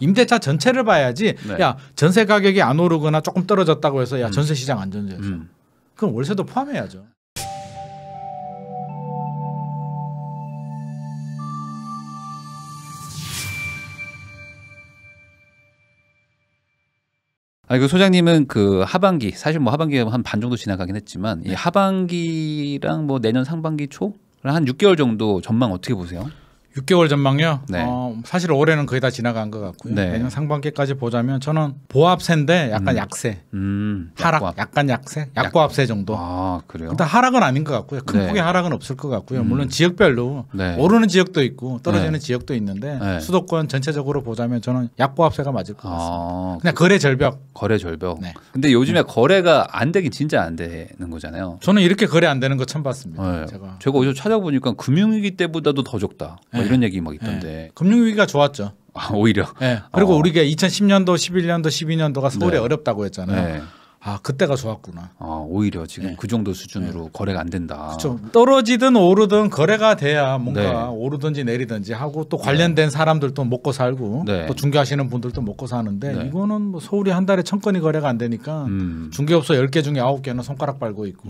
임대차 전체를 봐야지 네. 야 전세 가격이 안 오르거나 조금 떨어졌다고 해서 야 음. 전세 시장 안전세죠. 음. 그럼 월세도 포함해야죠. 아니 그 소장님은 그 하반기 사실 뭐 하반기에 한반 정도 지나가긴 했지만 네. 이 하반기랑 뭐 내년 상반기 초 한 6개월 정도 전망 어떻게 보세요? 6개월 전망요. 네. 어, 사실 올해는 거의 다 지나간 것 같고요. 네. 내년 상반기까지 보자면 저는 보합세인데 약간 음. 약세, 음. 하락, 약과. 약간 약세, 약보합세 정도. 아 그래요. 일단 하락은 아닌 것 같고요. 큰 네. 폭의 하락은 없을 것 같고요. 음. 물론 지역별로 네. 오르는 지역도 있고 떨어지는 네. 지역도 있는데 네. 수도권 전체적으로 보자면 저는 약보합세가 맞을 것 같습니다. 아, 그 그냥 거래 절벽. 거래 절벽. 네. 근데 요즘에 거래가 안 되긴 진짜 안 되는 거잖아요. 저는 이렇게 거래 안 되는 거 처음 봤습니다. 제가 제가 어제 찾아보니까 금융위기 때보다도 더 적다. 뭐뭐 네. 이런 얘기 막 있던데. 네. 금융위기가 좋았죠. 아, 오히려. 네. 그리고 어. 우리가 2010년도, 11년도, 12년도가 서울에 어렵다고 했잖아요. 아 그때가 좋았구나. 아 오히려 지금 네. 그 정도 수준으로 네. 거래가 안 된다. 그렇죠. 떨어지든 오르든 거래가 돼야 뭔가 네. 오르든지 내리든지 하고 또 네. 관련된 사람들도 먹고 살고 네. 또 중개하시는 분들도 먹고 사는데 네. 이거는 뭐 서울이 한 달에 천 건이 거래가 안 되니까 음. 중개업소 열 개 중에 아홉 개는 손가락 빨고 있고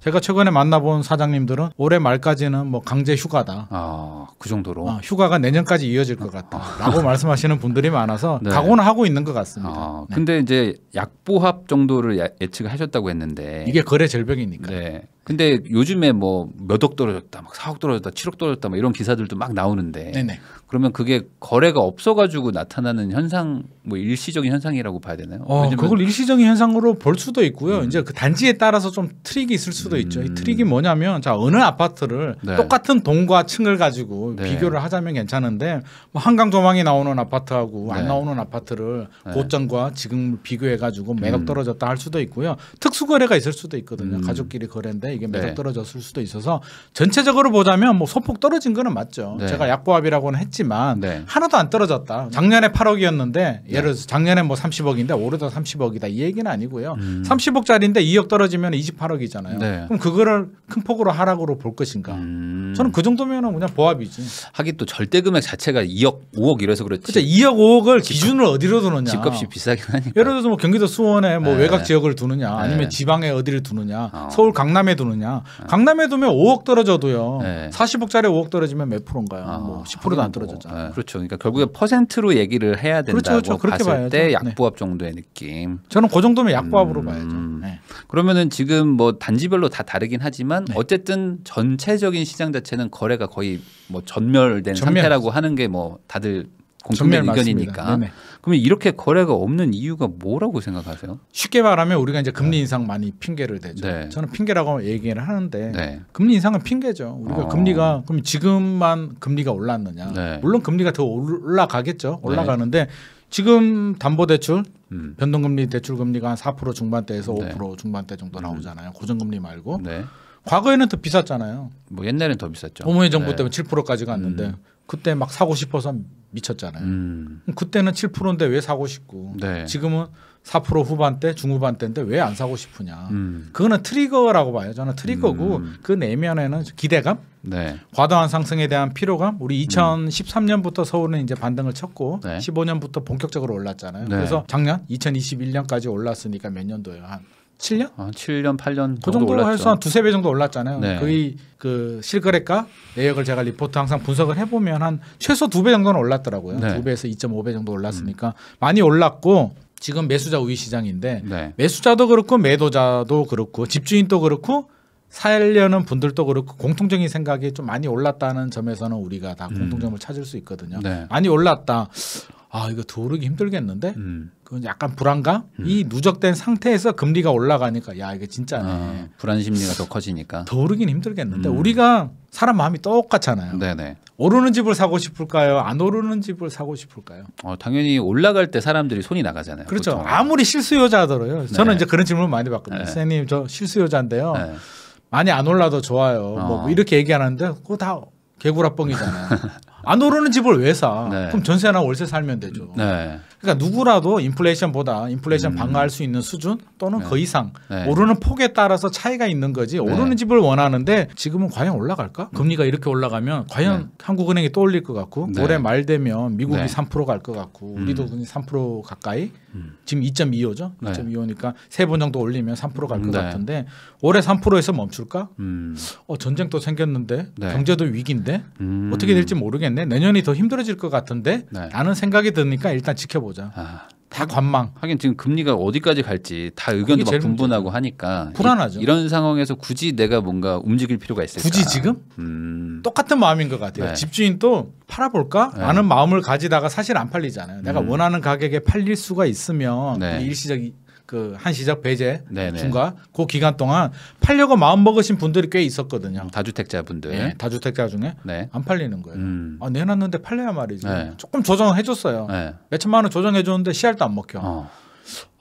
제가 최근에 만나본 사장님들은 올해 말까지는 뭐 강제 휴가다. 아그 정도로. 아, 휴가가 내년까지 이어질 것 같다라고 아. 말씀하시는 분들이 많아서 각오는 하고 있는 것 같습니다. 아, 근데 이제 약보합 정도를 거를 예측하셨다고 했는데 이게 거래 절벽이니까. 네. 근데 요즘에 뭐 몇 억 떨어졌다, 막 4억 떨어졌다, 칠억 떨어졌다, 막 이런 기사들도 막 나오는데 네네. 그러면 그게 거래가 없어가지고 나타나는 현상, 뭐 일시적인 현상이라고 봐야 되나요? 어, 그걸 일시적인 현상으로 볼 수도 있고요. 음. 이제 그 단지에 따라서 좀 트릭이 있을 수도 음. 있죠. 이 음. 트릭이 뭐냐면 자 어느 아파트를 네. 똑같은 동과 층을 가지고 네. 비교를 하자면 괜찮은데 뭐 한강 조망이 나오는 아파트하고 네. 안 나오는 아파트를 네. 고점과 지금 비교해가지고 매력 음. 떨어졌다 할 수도 있고요. 특수 거래가 있을 수도 있거든요. 음. 가족끼리 거래인데 때문에 이게 네. 매력 네. 떨어졌을 수도 있어서 전체적으로 보자면 뭐 소폭 떨어진 거는 맞죠. 네. 제가 약보합이라고는 했지만 네. 하나도 안 떨어졌다. 작년에 8억이었는데 예를 들어서 작년에 뭐 30억인데 올해도 30억이다 이 얘기는 아니고요. 음. 30억짜리인데 2억 떨어지면 28억이잖아요. 그럼 그거를 큰 폭으로 하락으로 볼 것인가? 음. 저는 그 정도면은 그냥 보합이지. 하긴 또 절대 금액 자체가 2억 5억 이래서 그렇지. 그죠 2억 5억을 기준으로 어디로 두느냐. 집값이 비싸긴 하니까. 예를 들어서 뭐 경기도 수원에 뭐 외곽 지역을 두느냐 아니면 지방에 어디를 두느냐 어. 서울 강남에 두느냐 도느냐? 강남에 두면 5억 떨어져도요. 40억짜리 5억 떨어지면 몇 프로인가요? 아, 뭐 10%도 안 떨어졌잖아요. 뭐, 네. 그렇죠. 그러니까 결국에 퍼센트로 얘기를 해야 된다고 그렇죠, 그렇죠. 봤을 때 네. 약부합 정도의 느낌. 저는 그 정도면 약부합으로 음, 봐야죠. 그러면은 지금 뭐 단지별로 다 다르긴 하지만 어쨌든 전체적인 시장 자체는 거래가 거의 뭐 전멸된 전멸. 상태라고 하는 게 뭐 다들 공통된 의견이니까. 네네. 그러면 이렇게 거래가 없는 이유가 뭐라고 생각하세요? 쉽게 말하면 우리가 이제 금리 인상 많이 핑계를 대죠. 네. 저는 핑계라고 얘기를 하는데 네. 금리 인상은 핑계죠. 우리가 어. 금리가 그럼 지금만 금리가 올랐느냐? 네. 물론 금리가 더 올라가겠죠. 네. 올라가는데 지금 담보대출 음. 변동금리 대출금리가 한4% 중반대에서 5% 중반대 정도 나오잖아요. 음. 고정금리 말고. 네. 과거에는 더 비쌌잖아요. 뭐옛날에는더 비쌌죠. 노무현 정부 때문에 7%까지 갔는데 음. 그때 막 사고 싶어서 미쳤잖아요. 음. 그때는 7%인데 왜 사고 싶고 네. 지금은 4% 후반대 중후반대인데 왜 안 사고 싶으냐. 음. 그거는 트리거라고 봐요. 저는 트리거고 음. 그 내면에는 기대감, 네. 과도한 상승에 대한 피로감. 우리 2013년부터 음. 서울은 이제 반등을 쳤고 네. 15년부터 본격적으로 올랐잖아요. 네. 그래서 작년 2021년까지 올랐으니까 몇 년도예요. 한 7년? 아, 어, 7년, 8년 그 정도 로 해서 한 두세 배 정도 올랐잖아요. 네. 거의 그 실거래가 내역을 제가 리포트 항상 분석을 해보면 한 최소 두 배 정도는 올랐더라고요. 네. 두 배에서 2.5배 정도 올랐으니까 음. 많이 올랐고 지금 매수자 우위 시장인데 네. 매수자도 그렇고 매도자도 그렇고 집주인도 그렇고 살려는 분들도 그렇고 공통적인 생각이 좀 많이 올랐다는 점에서는 우리가 다 음. 공통점을 찾을 수 있거든요. 네. 많이 올랐다. 아 이거 더 오르기 힘들겠는데 음. 그건 약간 불안감 음. 이 누적된 상태에서 금리가 올라가니까 야 이게 진짜네 아, 불안 심리가 더 커지니까 더 오르긴 힘들겠는데 음. 우리가 사람 마음이 똑같잖아요 네네. 오르는 집을 사고 싶을까요 안 오르는 집을 사고 싶을까요 어, 당연히 올라갈 때 사람들이 손이 나가잖아요 그렇죠 보통. 아무리 실수요자더라요 저는 네. 이제 그런 질문 을 많이 받거든요 네. 선생님 저 실수요자인데요 네. 많이 안 올라도 좋아요. 뭐 어. 뭐 이렇게 얘기하는데 그거 다 개구라뻥이잖아요. 안 오르는 집을 왜 사? 네. 그럼 전세나 월세 살면 되죠. 네. 그러니까 누구라도 인플레이션보다 인플레이션 음. 방어할 수 있는 수준 또는 네. 그 이상 네. 오르는 폭에 따라서 차이가 있는 거지 네. 오르는 집을 원하는데 지금은 과연 올라갈까? 음. 금리가 이렇게 올라가면 과연 네. 한국은행이 또 올릴 것 같고 올해 말 되면 미국이 3%갈 것 같고 음. 우리도 음. 3% 가까이 음. 지금 2.25죠. 네. 2.25니까 세 번 정도 올리면 3%갈것 네. 같은데 올해 3%에서 멈출까? 음. 어 전쟁도 생겼는데 네. 경제도 위기인데 음. 어떻게 될지 모르겠네. 내년이 더 힘들어질 것 같은데 네. 라는 생각이 드니까 일단 지켜보자. 아. 다 관망. 하긴 지금 금리가 어디까지 갈지 다 의견도 막 분분하고 하니까 불안하죠. 이, 런 상황에서 굳이 내가 뭔가 움직일 필요가 있을까? 굳이 지금? 음. 똑같은 마음인 것 같아요. 네. 집주인 또 팔아볼까? 네. 라는 마음을 가지다가 사실 안 팔리잖아요. 내가 음. 원하는 가격에 팔릴 수가 있으면 네. 일시적 인그 한시적 배제 네네. 중과 그 기간 동안 팔려고 마음 먹으신 분들이 꽤 있었거든요. 음, 다주택자분들. 네, 다주택자 중에 네. 안 팔리는 거예요. 음. 아, 내놨는데 팔려야 말이지. 네. 조금 조정해 줬어요. 네. 몇 천만 원 조정해 줬는데 씨알도 안 먹혀. 어.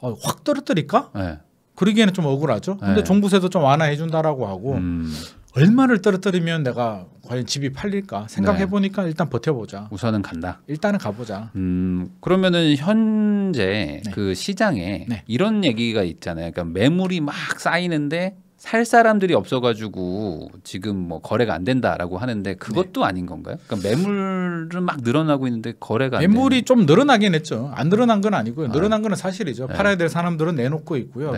어, 확 떨어뜨릴까? 네. 그러기에는 좀 억울하죠. 네. 근데 종부세도 좀 완화해 준다라고 하고 음. 얼마를 떨어뜨리면 내가 과연 집이 팔릴까 생각해 네. 보니까 네. 일단 버텨보자. 우선은 간다. 일단은 가보자. 음 그러면은 현재 네. 그 시장에 네. 이런 얘기가 있잖아요. 그러니까 매물이 막 쌓이는데 살 사람들이 없어가지고 지금 뭐 거래가 안 된다라고 하는데 그것도 네. 아닌 건가요? 그러니까 매물은 막 늘어나고 있는데 거래가 매물이 좀 늘어나긴 했죠. 안 늘어난 건 아니고요. 아. 늘어난 건 사실이죠. 네. 팔아야 될 사람들은 내놓고 있고요.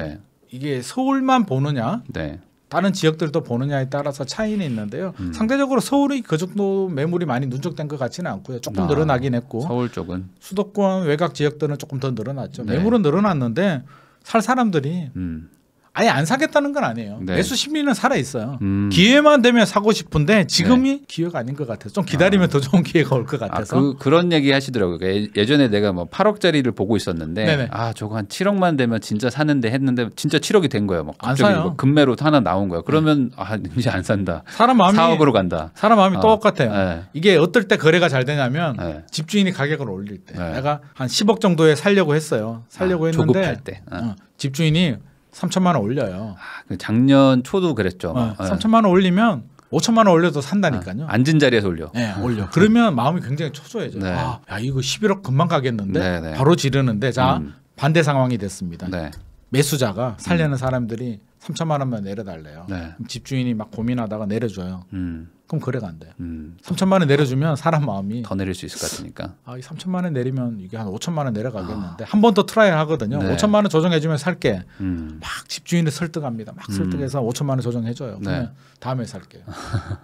이게 서울만 보느냐? 네. 다른 지역들도 보느냐에 따라서 차이는 있는데요. 음. 상대적으로 서울이 그 정도 매물이 많이 누적된 것 같지는 않고요. 조금 아, 늘어나긴 했고 서울 쪽은 수도권 외곽 지역들은 조금 더 늘어났죠. 네. 매물은 늘어났는데 살 사람들이 음. 아예 안 사겠다는 건 아니에요. 네. 매수 심리는 살아 있어요. 음. 기회만 되면 사고 싶은데 네. 지금이 네. 기회가 아닌 것 같아서 좀 기다리면 아. 더 좋은 기회가 올것 아, 같아서 아, 그, 그런 얘기 하시더라고요. 그러니까 예, 예전에 내가 뭐 8억짜리를 보고 있었는데 네네. 아 저거 한 7억만 되면 진짜 사는데 했는데 진짜 7억이 된 거예요. 막 갑자기 뭐 금매로 하나 나온 거예요. 그러면 네. 아 이제 안 산다. 사람 마음이 사업으로 간다. 사람 마음이 어. 아. 똑같아요. 네. 이게 어떨 때 거래가 잘 되냐면 네. 집주인이 가격을 올릴 때 네. 내가 한 10억 정도에 살려고 했어요. 살려고 아, 했는데 조급할 때 아. 어. 집주인이 3천만 원 올려요. 아, 그 작년 초도 그랬죠. 네, 어, 3천만 예. 원 올리면 5천만 원 올려도 산다니까요. 아, 앉은 자리에서 올려. 네, 올려. 그러면 마음이 굉장히 초조해져요. 네. 아, 야 이거 11억 금방 가겠는데 네, 네. 바로 지르는데 자 음. 반대 상황이 됐습니다. 네. 매수자가 살려는 음. 사람들이 3천만 원만 내려달래요. 네. 집주인이 막 고민하다가 내려줘요. 음. 그럼 거래가 안 돼요. 음. 3천만 원 내려주면 사람 마음이 더 내릴 수 있을 것 같으니까. 아, 이 3천만 원 내리면 이게 한 5천만 원 내려가겠는데 아. 한번 더 트라이 하거든요. 네. 5천만 원 조정해주면 살게. 음. 막 집주인을 설득합니다. 막 음. 설득해서 음. 5천만 원 조정해줘요. 네. 그러면 다음에 살게.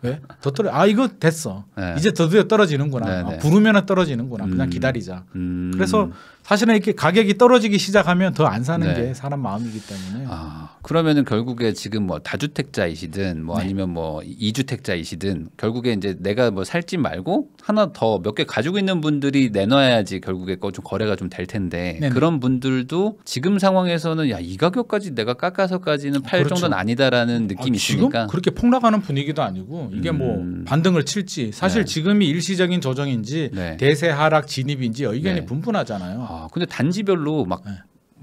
왜? 네? 더 떨어. 아 이거 됐어. 네. 이제 더드려 떨어지는구나. 네, 아, 부르면 떨어지는구나. 그냥 음. 기다리자. 음. 그래서 사실은 이렇게 가격이 떨어지기 시작하면 더 안 사는 게 사람 마음이기 때문에. 아, 그러면은 결국에 지금 뭐 다주택자이시든 뭐 아니면 뭐 이주택자이시든 결국에 이제 내가 뭐 살지 말고 하나 더 몇 개 가지고 있는 분들이 내놔야지 결국에 거 좀 거래가 좀 될 텐데 네네. 네. 그런 분들도 지금 상황에서는 야 이 가격까지 내가 깎아서까지는 팔 그렇죠. 정도는 아니다라는 아, 느낌이 아, 있으니까 그렇게 폭락하는 분위기도 아니고 이게 뭐 음... 뭐 반등을 칠지 사실 네. 지금이 일시적인 조정인지 네. 대세 하락 진입인지 의견이 네. 분분하잖아요. 아, 근데 단지별로 막 네.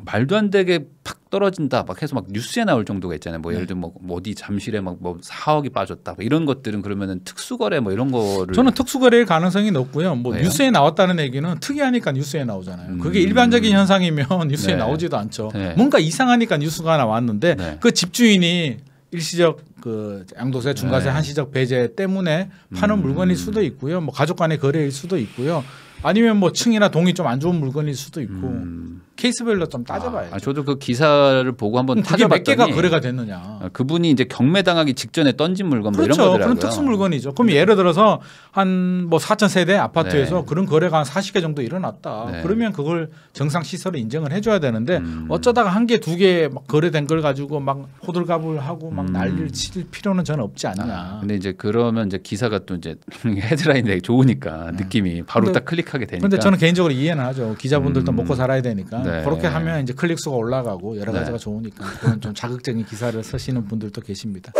말도 안 되게 팍 떨어진다 막 해서 막 뉴스에 나올 정도가 있잖아요. 뭐 네. 예를 들면 뭐, 뭐 어디 잠실에 막뭐 4억이 빠졌다 뭐 이런 것들은 그러면은 특수거래 뭐 이런 거를 저는 특수거래일 가능성이 높고요. 뭐왜 뉴스에 나왔다는 얘기는 특이하니까 뉴스에 나오잖아요. 음. 그게 일반적인 현상이면 뉴스에 네. 나오지도 않죠. 네. 뭔가 이상하니까 뉴스가 나왔는데 네. 그 집주인이 일시적 그 양도세 중과세 네. 한시적 배제 때문에 파는 음. 물건일 수도 있고요. 뭐 가족 간의 거래일 수도 있고요. 아니면 뭐 층이나 동이 좀 안 좋은 물건일 수도 있고. 음. 케이스별로 좀 따져봐야죠. 아, 아, 저도 그 기사를 보고 한번 그게 몇 개가 거래가 됐느냐. 아, 그분이 이제 경매당하기 직전에 던진 물건 그렇죠. 뭐 이런 거더 그렇죠. 그런 특수 물건이죠. 그럼 네. 예를 들어서 한뭐사천 세대 아파트에서 네. 그런 거래가 한 사십 개 정도 일어났다. 네. 그러면 그걸 정상 시설을 인정을 해줘야 되는데 음. 어쩌다가 한 개, 두개막 거래된 걸 가지고 막 호들갑을하고 막 음. 난리를 칠 필요는 저는 없지 않나. 아, 근데 이제 그러면 이제 기사가 또 이제 헤드라인 되게 좋으니까 네. 느낌이 바로 근데, 딱 클릭하게 되니까. 근데 저는 개인적으로 이해는 하죠. 기자분들도 음. 먹고 살아야 되니까. 네. 그렇게 하면 이제 클릭 수가 올라가고 여러 네. 가지가 네. 좋으니까 그런 좀 자극적인 기사를 쓰시는 분들도 계십니다.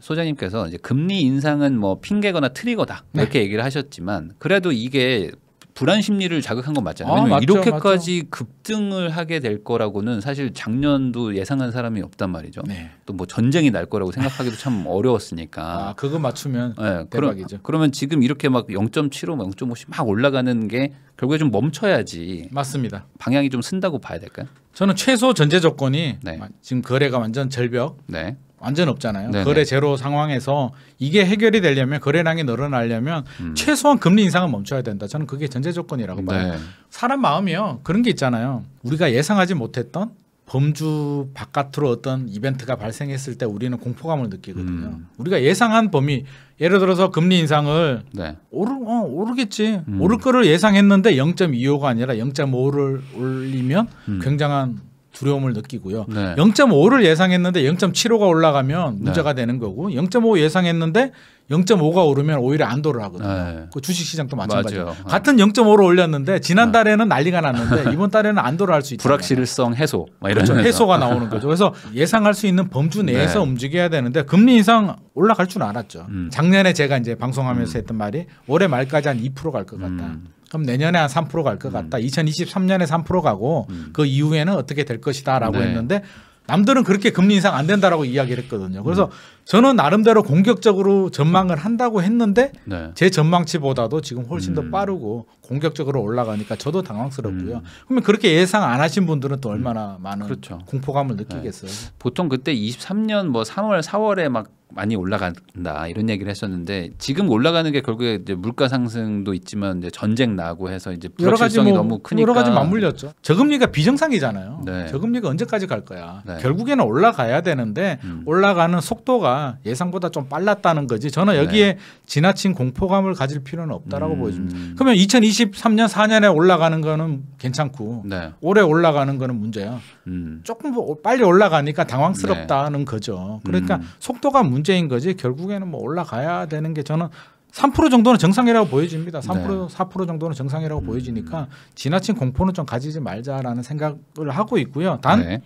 소장님께서 이제 금리 인상은 뭐 핑계거나 트리거다 네. 이렇게 얘기를 하셨지만 그래도 이게 불안 심리를 자극한 건 맞잖아요. 아, 맞죠, 이렇게까지 맞죠. 급등을 하게 될 거라고는 사실 작년도 예상한 사람이 없단 말이죠. 네. 또뭐 전쟁이 날 거라고 생각하기도 참 어려웠으니까. 아, 그거 맞추면 네, 대박이죠. 그러, 면 지금 이렇게 막 0.75, 0.5씩 막 올라가는 게 결국에 좀 멈춰야지. 맞습니다. 방향이 좀 쓴다고 봐야 될까요? 저는 최소 전제 조건이 네. 지금 거래가 완전 절벽. 네. 완전 없잖아요. 네네. 거래 제로 상황에서 이게 해결이 되려면 거래량이 늘어나려면 음. 최소한 금리 인상은 멈춰야 된다. 저는 그게 전제 조건이라고 네. 봐요. 네. 사람 마음이요. 그런 게 있잖아요. 우리가 예상하지 못했던 범주 바깥으로 어떤 이벤트가 발생했을 때 우리는 공포감을 느끼거든요. 음. 우리가 예상한 범위, 예를 들어서 금리 인상을 네. 오르, 어, 오르겠지. 음. 오를 거를 예상했는데 0.25가 아니라 0.5를 올리면 음. 굉장한 두려움을 느끼고요. 네. 0.5를 예상했는데 0.75가 올라가면 네. 문제가 네. 되는 거고 0.5 예상했는데 0.5가 오르면 오히려 안도를 하거든요. 네. 그 주식 시장도 마찬가지예요. 네. 같은 0.5로 올렸는데 지난달에는 네. 난리가 났는데 이번 달에는 안도를 할 수 있다. 불확실성 해소. 그렇죠. 해소가 나오는 거죠. 그래서 예상할 수 있는 범주 내에서 움직여야 되는데 금리 인상 올라갈 줄 알았죠. 음. 작년에 제가 이제 방송하면서 음. 했던 말이 올해 말까지 한 2%갈 것 같다. 음. 그럼 내년에 한 3%갈 것 같다. 음. 2023년에 3% 가고 음. 그 이후에는 어떻게 될 것이다라고 네. 했는데 남들은 그렇게 금리 인상 안 된다라고 이야기를 했거든요. 그래서 음. 저는 나름대로 공격적으로 전망을 한다고 했는데 네. 제 전망치보다도 지금 훨씬 음. 더 빠르고 공격적으로 올라가니까 저도 당황스럽고요. 음. 그러면 그렇게 예상 안 하신 분들은 또 얼마나 음. 많은 그렇죠. 공포감을 네. 느끼겠어요. 네. 보통 그때 23년 뭐 3월, 4월에 막 많이 올라간다 이런 얘기를 했었는데 지금 올라가는 게 결국에 이제 물가 상승도 있지만 이제 전쟁 나고 해서 이제 불확실성이 뭐 너무 크니까 여러 가지 맞물렸죠. 저금리가 비정상이잖아요. 네. 저금리가 언제까지 갈 거야? 네. 결국에는 올라가야 되는데 음. 올라가는 속도가 예상보다 좀 빨랐다는 거지. 저는 네. 여기에 네. 지나친 공포감을 가질 필요는 없다라고 음. 보여집니다. 그러면 2023년 4년에 올라가는 거는 괜찮고 네. 올해 올라가는 거는 문제야. 음. 조금 뭐 빨리 올라가니까 당황스럽다는 네. 거죠. 그러니까 음. 속도가 문제인 거지 결국에는 뭐 올라가야 되는 게 저는 3% 정도는 정상이라고 보여집니다. 3% 네. 4% 정도는 정상이라고 음. 보여지니까 지나친 공포는 좀 가지지 말자라는 생각을 하고 있고요. 단 네.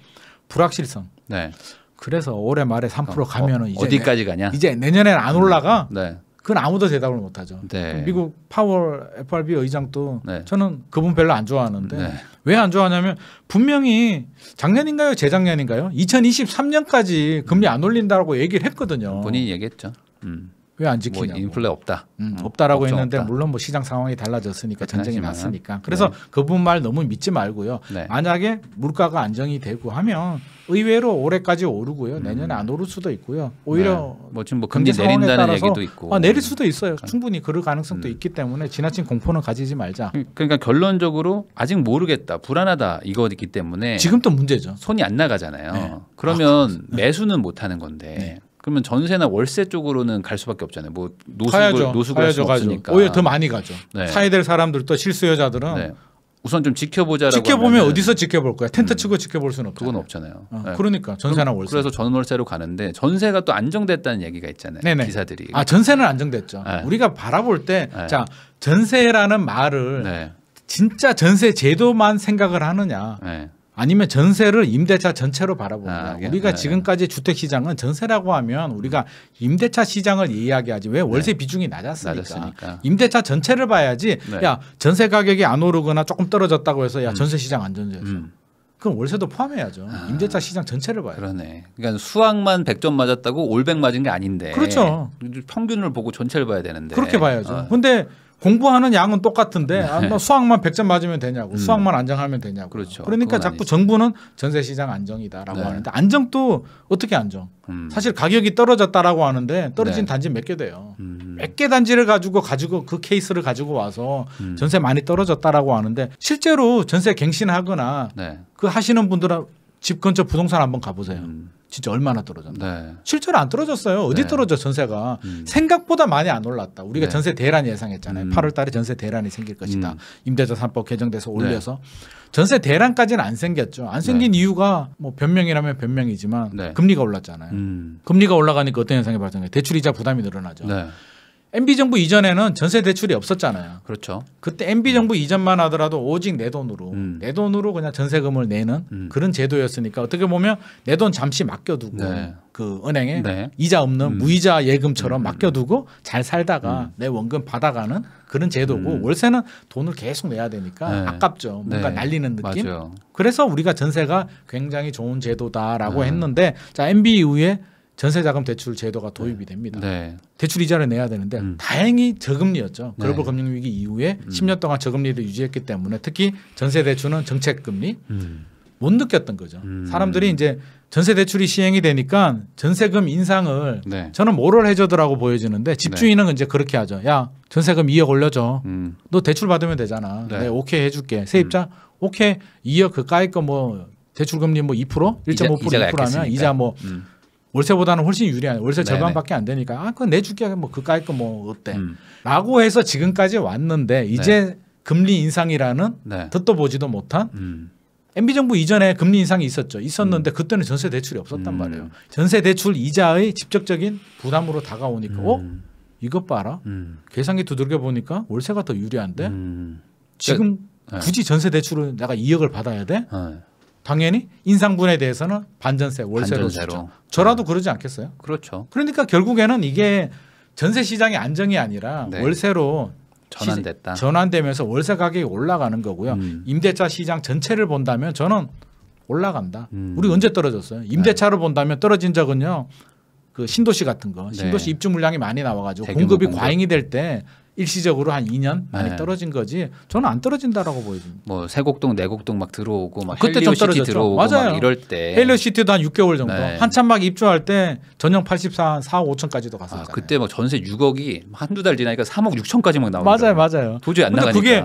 불확실성. 네. 그래서 올해 말에 3% 어, 가면은 이제 어디까지 가냐? 이제 내년에는 안 음, 올라가. 네. 그건 아무도 대답을 못 하죠. 네. 미국 파월 FRB 의장도 네. 저는 그분 별로 안 좋아하는데 네. 왜안 좋아하냐면 분명히 작년인가요? 재작년인가요? 2023년까지 금리 안 올린다라고 얘기를 했거든요. 본인이 얘기했죠. 음. 왜안 지키냐? 뭐 인플레 없다. 음, 음 없다라고 했는데 없다. 물론 뭐 시장 상황이 달라졌으니까 전쟁이 났으니까. 네. 그래서 네. 그분 말 너무 믿지 말고요. 네. 만약에 물가가 안정이 되고 하면 의외로 올해까지 오르고요. 음. 내년에 안 오를 수도 있고요. 오히려 네. 뭐 지금 뭐 금리 내린다는 얘기도 있고 아, 내릴 수도 있어요. 그러니까. 충분히 그럴 가능성도 음. 있기 때문에 지나친 공포는 가지지 말자. 음, 그러니까 결론적으로 아직 모르겠다, 불안하다 이거기 때문에 지금 도 문제죠. 손이 안 나가잖아요. 네. 그러면 아, 그렇죠. 매수는 못 하는 건데 네. 그러면 전세나 월세 쪽으로는 갈 수밖에 없잖아요. 뭐 노숙을 노숙을 수 없으니까 오히려 더 많이 가죠. 네. 사야 될 사람들도 실수요자들은 네. 우선 좀 지켜보자라고 지켜보면 어디서 지켜볼 거야? 텐트 음. 치고 지켜볼 수는 없잖아요. 그건 없잖아요. 어, 네. 그러니까 전세나 월세. 그래서 전월세로 가는데 전세가 또 안정됐다는 얘기가 있잖아요. 네네. 기사들이. 아 전세는 안정됐죠. 네. 우리가 바라볼 때자 네. 전세라는 말을 네. 진짜 전세 제도만 생각을 하느냐 네. 아니면 전세를 임대차 전체로 바라봅니다. 아, 예. 우리가 예, 지금까지 주택 시장은 전세라고 하면 우리가 임대차 시장을 이야기하지 왜 월세 네. 비중이 낮았으니까. 낮았으니까. 임대차 전체를 봐야지. 네. 야 전세 가격이 안 오르거나 조금 떨어졌다고 해서 야 음. 전세 시장 안 전세죠. 음. 그럼 월세도 포함해야죠. 아, 임대차 시장 전체를 봐요. 그러네. 그러니까 수학만 100점 맞았다고 올백 맞은 게 아닌데. 그렇죠. 평균을 보고 전체를 봐야 되는데. 그렇게 봐야죠. 어. 근데 공부하는 양은 똑같은데 네. 아, 너 수학만 100점 맞으면 되냐고 음. 수학만 안정하면 되냐고 그렇죠. 그러니까 자꾸 아니죠. 정부는 전세 시장 안정이다라고 네. 하는데 안정도 어떻게 안정? 음. 사실 가격이 떨어졌다라고 하는데 떨어진 네. 단지 몇 개 돼요. 음. 몇개 단지를 가지고 가지고 그 케이스를 가지고 와서 음. 전세 많이 떨어졌다라고 하는데 실제로 전세 갱신하거나 네. 그 하시는 분들은 아, 집 근처 부동산 한번 가보세요. 음. 진짜 얼마나 떨어졌나. 네. 실제로 안 떨어졌어요. 어디 네. 떨어져 전세가 음. 생각보다 많이 안 올랐다. 우리가 네. 전세 대란 예상했잖아요. 음. 8월 달에 전세 대란이 생길 것이다. 음. 임대자산법 개정돼서 네. 올려서 전세 대란까지는 안 생겼죠. 안 생긴 네. 이유가 뭐 변명이라면 변명이지만 네. 금리가 올랐잖아요. 음. 금리가 올라가니까 어떤 현상이 발생해요? 대출 이자 부담이 늘어나죠. MB 정부 이전에는 전세 대출이 없었잖아요. 그렇죠. 그때 MB 정부 이전만 하더라도 오직 내 돈으로 음. 내 돈으로 그냥 전세금을 내는 음. 그런 제도였으니까 어떻게 보면 내 돈 잠시 맡겨두고 네. 그 은행에 네. 이자 없는 음. 무이자 예금처럼 음. 맡겨두고 잘 살다가 음. 내 원금 받아가는 그런 제도고 음. 월세는 돈을 계속 내야 되니까 네. 아깝죠. 뭔가 네. 날리는 느낌. 맞아요. 그래서 우리가 전세가 굉장히 좋은 제도다라고 네. 했는데 자 MB 이후에 전세자금 대출 제도가 도입이 네. 됩니다. 네. 대출 이자를 내야 되는데 음. 다행히 저금리였죠. 네. 글로벌 금융 위기 이후에 음. 10년 동안 저금리를 유지했기 때문에 특히 전세 대출은 정책 금리 음. 못 느꼈던 거죠. 음. 사람들이 이제 전세 대출이 시행이 되니까 전세금 인상을 네. 저는 모를 해줘더라고 보여지는데 네. 집주인은 이제 그렇게 하죠. 야 전세금 2억 올려줘. 음. 너 대출 받으면 되잖아. 네. 오케이 해줄게. 세입자 음. 오케이 2억 그까이 거 뭐 대출 금리 뭐 2% 1.5% 2% 하면 이자 뭐 음. 월세보다는 훨씬 유리한 월세 절반밖에 안 되니까 아 그건 내주기하게뭐 그까이 거뭐 어때 음. 라고 해서 지금까지 왔는데 이제 네. 금리 인상이라는 네. 듣도 보지도 못한 음. MB 정부 이전에 금리 인상이 있었죠 있었는데 음. 그때는 전세 대출이 없었단 음. 말이에요 전세 대출 이자의 직접적인 부담으로 다가오니까 어 음. 이것 봐라 계산기 두들겨 보니까 월세가 더 유리한데 지금 네. 굳이 전세 대출을 내가 2억을 받아야 돼? 네. 당연히 인상분에 대해서는 반전세 월세로 주죠. 저라도 그러지 않겠어요? 그렇죠. 그러니까 결국에는 이게 전세 시장의 안정이 아니라 네. 월세로 전환됐다. 시, 전환되면서 월세 가격이 올라가는 거고요. 음. 임대차 시장 전체를 본다면 저는 올라간다. 음. 우리 언제 떨어졌어요? 임대차를 네. 본다면 떨어진 적은요. 그 신도시 같은 거, 네. 신도시 네. 입주 물량이 많이 나와가지고 공급이 공급. 과잉이 될때 일시적으로 한 2년 많이 네. 떨어진 거지 저는 안 떨어진다라고 보여집니다. 뭐 세곡동 내곡동 막 들어오고 막 그때 좀 떨어졌죠. 들어오고 맞아요. 이럴 때 헬리오 시티도 한 6개월 정도 네. 한참 막 입주할 때 전용 84 4, 5천까지도 갔었잖아요. 아, 그때 뭐 전세 6억이 한두 달 지나니까 3억 6천까지 막 나오는 맞아요. 맞아요. 도저히 안 나가니까. 그게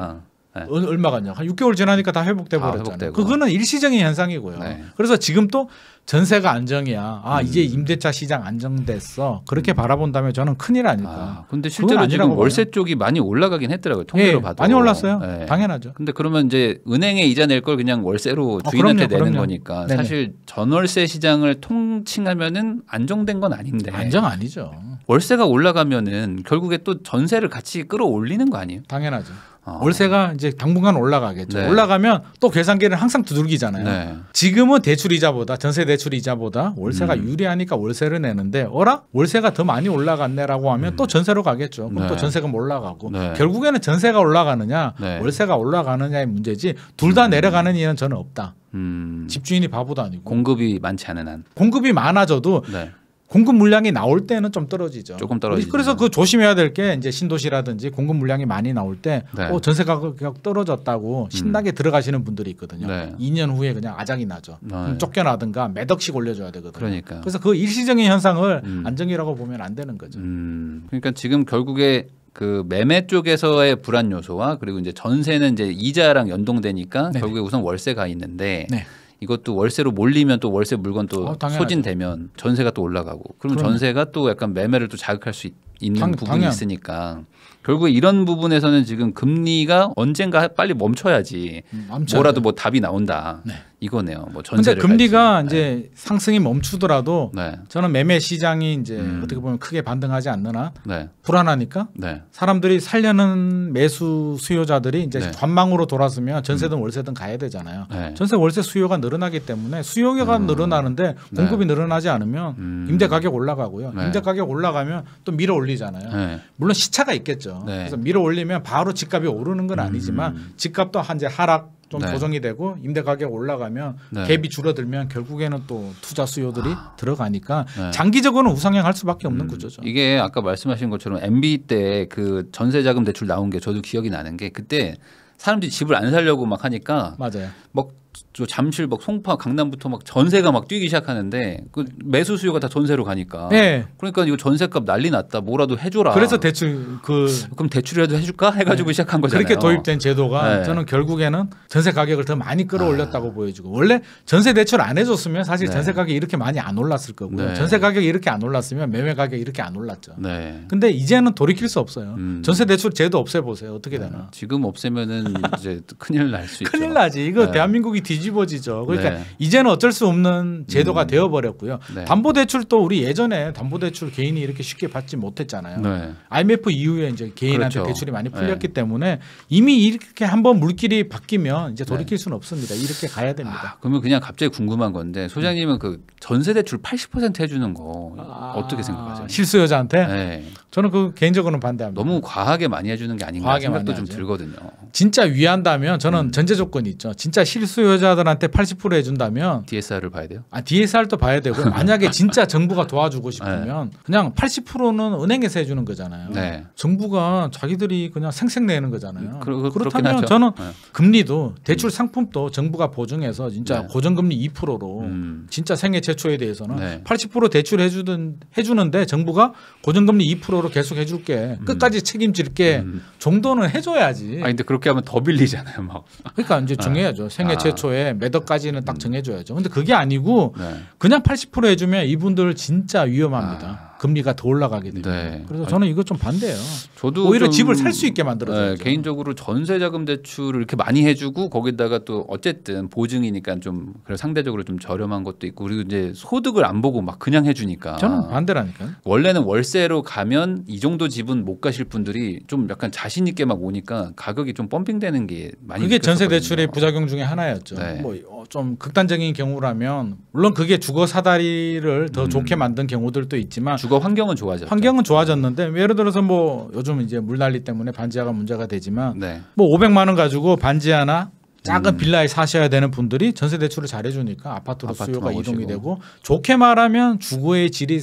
네. 어, 얼마 갔냐? 한 6개월 지나니까 다 회복돼 버렸잖아요. 그거는 일시적인 현상이고요. 네. 그래서 지금 또 전세가 안정이야. 아 음. 이제 임대차 시장 안정됐어. 그렇게 음. 바라본다면 저는 큰일 아니다. 아, 그런데 실제로 지금 봐요. 월세 쪽이 많이 올라가긴 했더라고요. 통계로 예, 봐도 많이 올랐어요. 예. 당연하죠. 근데 그러면 이제 은행에 이자 낼걸 그냥 월세로 어, 주인한테 어, 그럼요, 내는 그럼요. 거니까 네네. 사실 전월세 시장을 통칭하면은 안정된 건 아닌데 안정 아니죠. 월세가 올라가면은 결국에 또 전세를 같이 끌어올리는 거 아니에요? 당연하죠. 아. 월세가 이제 당분간 올라가겠죠. 네. 올라가면 또 계산기를 항상 두들기잖아요. 네. 지금은 대출 이자보다 전세 대출 이자보다 월세가 음. 유리하니까 월세를 내는데 어라 월세가 더 많이 올라갔네라고 하면 음. 또 전세로 가겠죠. 그럼 네. 또 전세금 올라가고 네. 결국에는 전세가 올라가느냐 네. 월세가 올라가느냐의 문제지 둘다 음. 내려가는 이유는 저는 없다. 음. 집주인이 바보도 아니고 공급이 많지 않은 한 공급이 많아져도 네. 공급 물량이 나올 때는 좀 떨어지죠. 조금 떨어지. 그래서 그 조심해야 될 게 이제 신도시라든지 공급 물량이 많이 나올 때 네. 어, 전세 가격 떨어졌다고 음. 신나게 음. 들어가시는 분들이 있거든요. 네. 2년 후에 그냥 아작이 나죠. 네. 쫓겨나든가 매덕씩 올려줘야 되거든요. 그러니까. 그래서 그 일시적인 현상을 음. 안정이라고 보면 안 되는 거죠. 음. 그러니까 지금 결국에 그 매매 쪽에서의 불안 요소와 그리고 이제 전세는 이제 이자랑 연동되니까 네 결국에 우선 월세가 있는데. 네. 이것도 월세로 몰리면 또 월세 물건 또 어, 소진되면 전세가 또 올라가고 그럼 러네 전세가 또 약간 매매를 또 자극할 수 있, 는 당, 부분이 당연. 있으니까 결국 이런 부분에서는 지금 금리가 언젠가 빨리 멈춰야지 음, 뭐라도 뭐 답이 나온다. 네. 이거네요. 뭐 전세를. 근데 금리가 갈 이제 네. 상승이 멈추더라도 네. 저는 매매 시장이 이제 음. 어떻게 보면 크게 반등하지 않느나 네. 불안하니까 네. 사람들이 살려는 매수 수요자들이 이제 전망으로 네. 돌아서면 전세든 음. 월세든 가야 되잖아요. 전세 월세 수요가 늘어나기 때문에 수요가 음. 늘어나는데 공급이 늘어나지 않으면 음. 임대 가격 올라가고요. 임대 가격 올라가면 또 밀어 올리잖아요. 물론 시차가 있겠죠. 그래서 밀어 올리면 바로 집값이 오르는 건 음. 아니지만 집값도 한제 하락 좀 네. 조정이 되고 임대 가격 올라가면 네. 갭이 줄어들면 결국에는 또 투자 수요들이 아. 들어가니까 네. 장기적으로는 우상향 할 수밖에 없는 음, 구조죠. 이게 아까 말씀하신 것처럼 MB 때그 전세자금 대출 나온 게 저도 기억이 나는 게 그때 사람들이 집을 안 살려고 막 하니까 맞아요. 막저 잠실 막 송파 강남부터 막 전세가 막 뛰기 시작하는데 그 매수 수요가 다 전세로 가니까 네. 그러니까 이거 전세값 난리 났다 뭐라도 해줘라 그래서 대출 그 그럼 대출이라도 해줄까 해가지고 네. 시작한 거잖아요 그렇게 도입된 제도가 네. 저는 결국에는 전세 가격을 더 많이 끌어올렸다고 아. 보여지고 원래 전세 대출 안 해줬으면 사실 네. 전세 가격이 이렇게 많이 안 올랐을 거고요 네. 전세 가격이 이렇게 안 올랐으면 매매 가격이 이렇게 안 올랐죠 네. 근데 이제는 돌이킬 수 없어요 음. 전세 대출 제도 없애보세요 어떻게 되나 지금 없애면은 이제 큰일 날 수 있죠 큰일 나지 이거 대한민국이 뒤 뒤집어지죠. 그러니까 네. 이제는 어쩔 수 없는 제도가 음. 되어버렸고요. 네. 담보대출도 우리 예전에 담보대출 개인이 이렇게 쉽게 받지 못했잖아요. 네. IMF 이후에 이제 개인한테 그렇죠. 대출이 많이 네. 풀렸기 때문에 이미 이렇게 한번 물길이 바뀌면 이제 돌이킬 네. 수는 없습니다. 이렇게 가야 됩니다. 아, 그러면 그냥 갑자기 궁금한 건데 소장님은 그 전세 대출 80% 해주는 거 아, 어떻게 생각하세요? 실수여자한테 네. 저는 그 개인적으로는 반대합니다. 너무 과하게 많이 해주는 게 아닌가 생각도 좀 하죠. 들거든요. 진짜 위한다면 저는 음. 전제 조건이 있죠. 진짜 실수요자들한테 80% 해준다면 DSR을 봐야 돼요. 아 DSR도 봐야 되고 만약에 진짜 정부가 도와주고 싶으면 네. 그냥 80%는 은행에서 해주는 거잖아요. 네. 정부가 자기들이 그냥 생색 내는 거잖아요. 그, 그 렇다면 저는 네. 금리도 대출 음. 상품도 정부가 보증해서 진짜 네. 고정금리 2%로 음. 진짜 생애 최초에 대해서는 80% 대출 해주든 해주는데 정부가 고정금리 2%로 정도로 계속 해줄게 음. 끝까지 책임질게 음. 정도는 해줘야지. 아 근데 그렇게 하면 더 빌리잖아요, 막. 그러니까 이제 아. 정해야죠. 네. 생애 아. 최초에 몇 억까지는 딱 음. 정해줘야죠. 근데 그게 아니고 네. 그냥 80% 해주면 이분들 진짜 위험합니다. 아. 금리가 더 올라가게 됩니다. 네. 그래서 아, 저는 이거 좀 반대예요. 저도 오히려 집을 살 수 있게 만들어줘야 네, 개인적으로 전세자금 대출을 이렇게 많이 해주고 거기다가 또 어쨌든 보증이니까 좀 그래 상대적으로 좀 저렴한 것도 있고 그리고 이제 소득을 안 보고 막 그냥 해주니까 저는 반대라니까. 원래는 월세로 가면 이 정도 집은 못 가실 분들이 좀 약간 자신 있게 막 오니까 가격이 좀 펌핑되는 게 많이. 그게 전세 대출의 부작용 중에 하나였죠. 네. 뭐좀 어, 극단적인 경우라면 물론 그게 주거 사다리를 더 음. 좋게 만든 경우들도 있지만. 주거 그거 환경은 좋아졌죠. 환경은 좋아졌는데 예를 들어서 뭐 요즘 이제 물난리 때문에 반지하가 문제가 되지만 네. 뭐 500만 원 가지고 반지 하나 작은 음. 빌라에 사셔야 되는 분들이 전세 대출을 잘해주니까 아파트로 아파트 수요가 나오시고. 이동이 되고 좋게 말하면 주거의 질이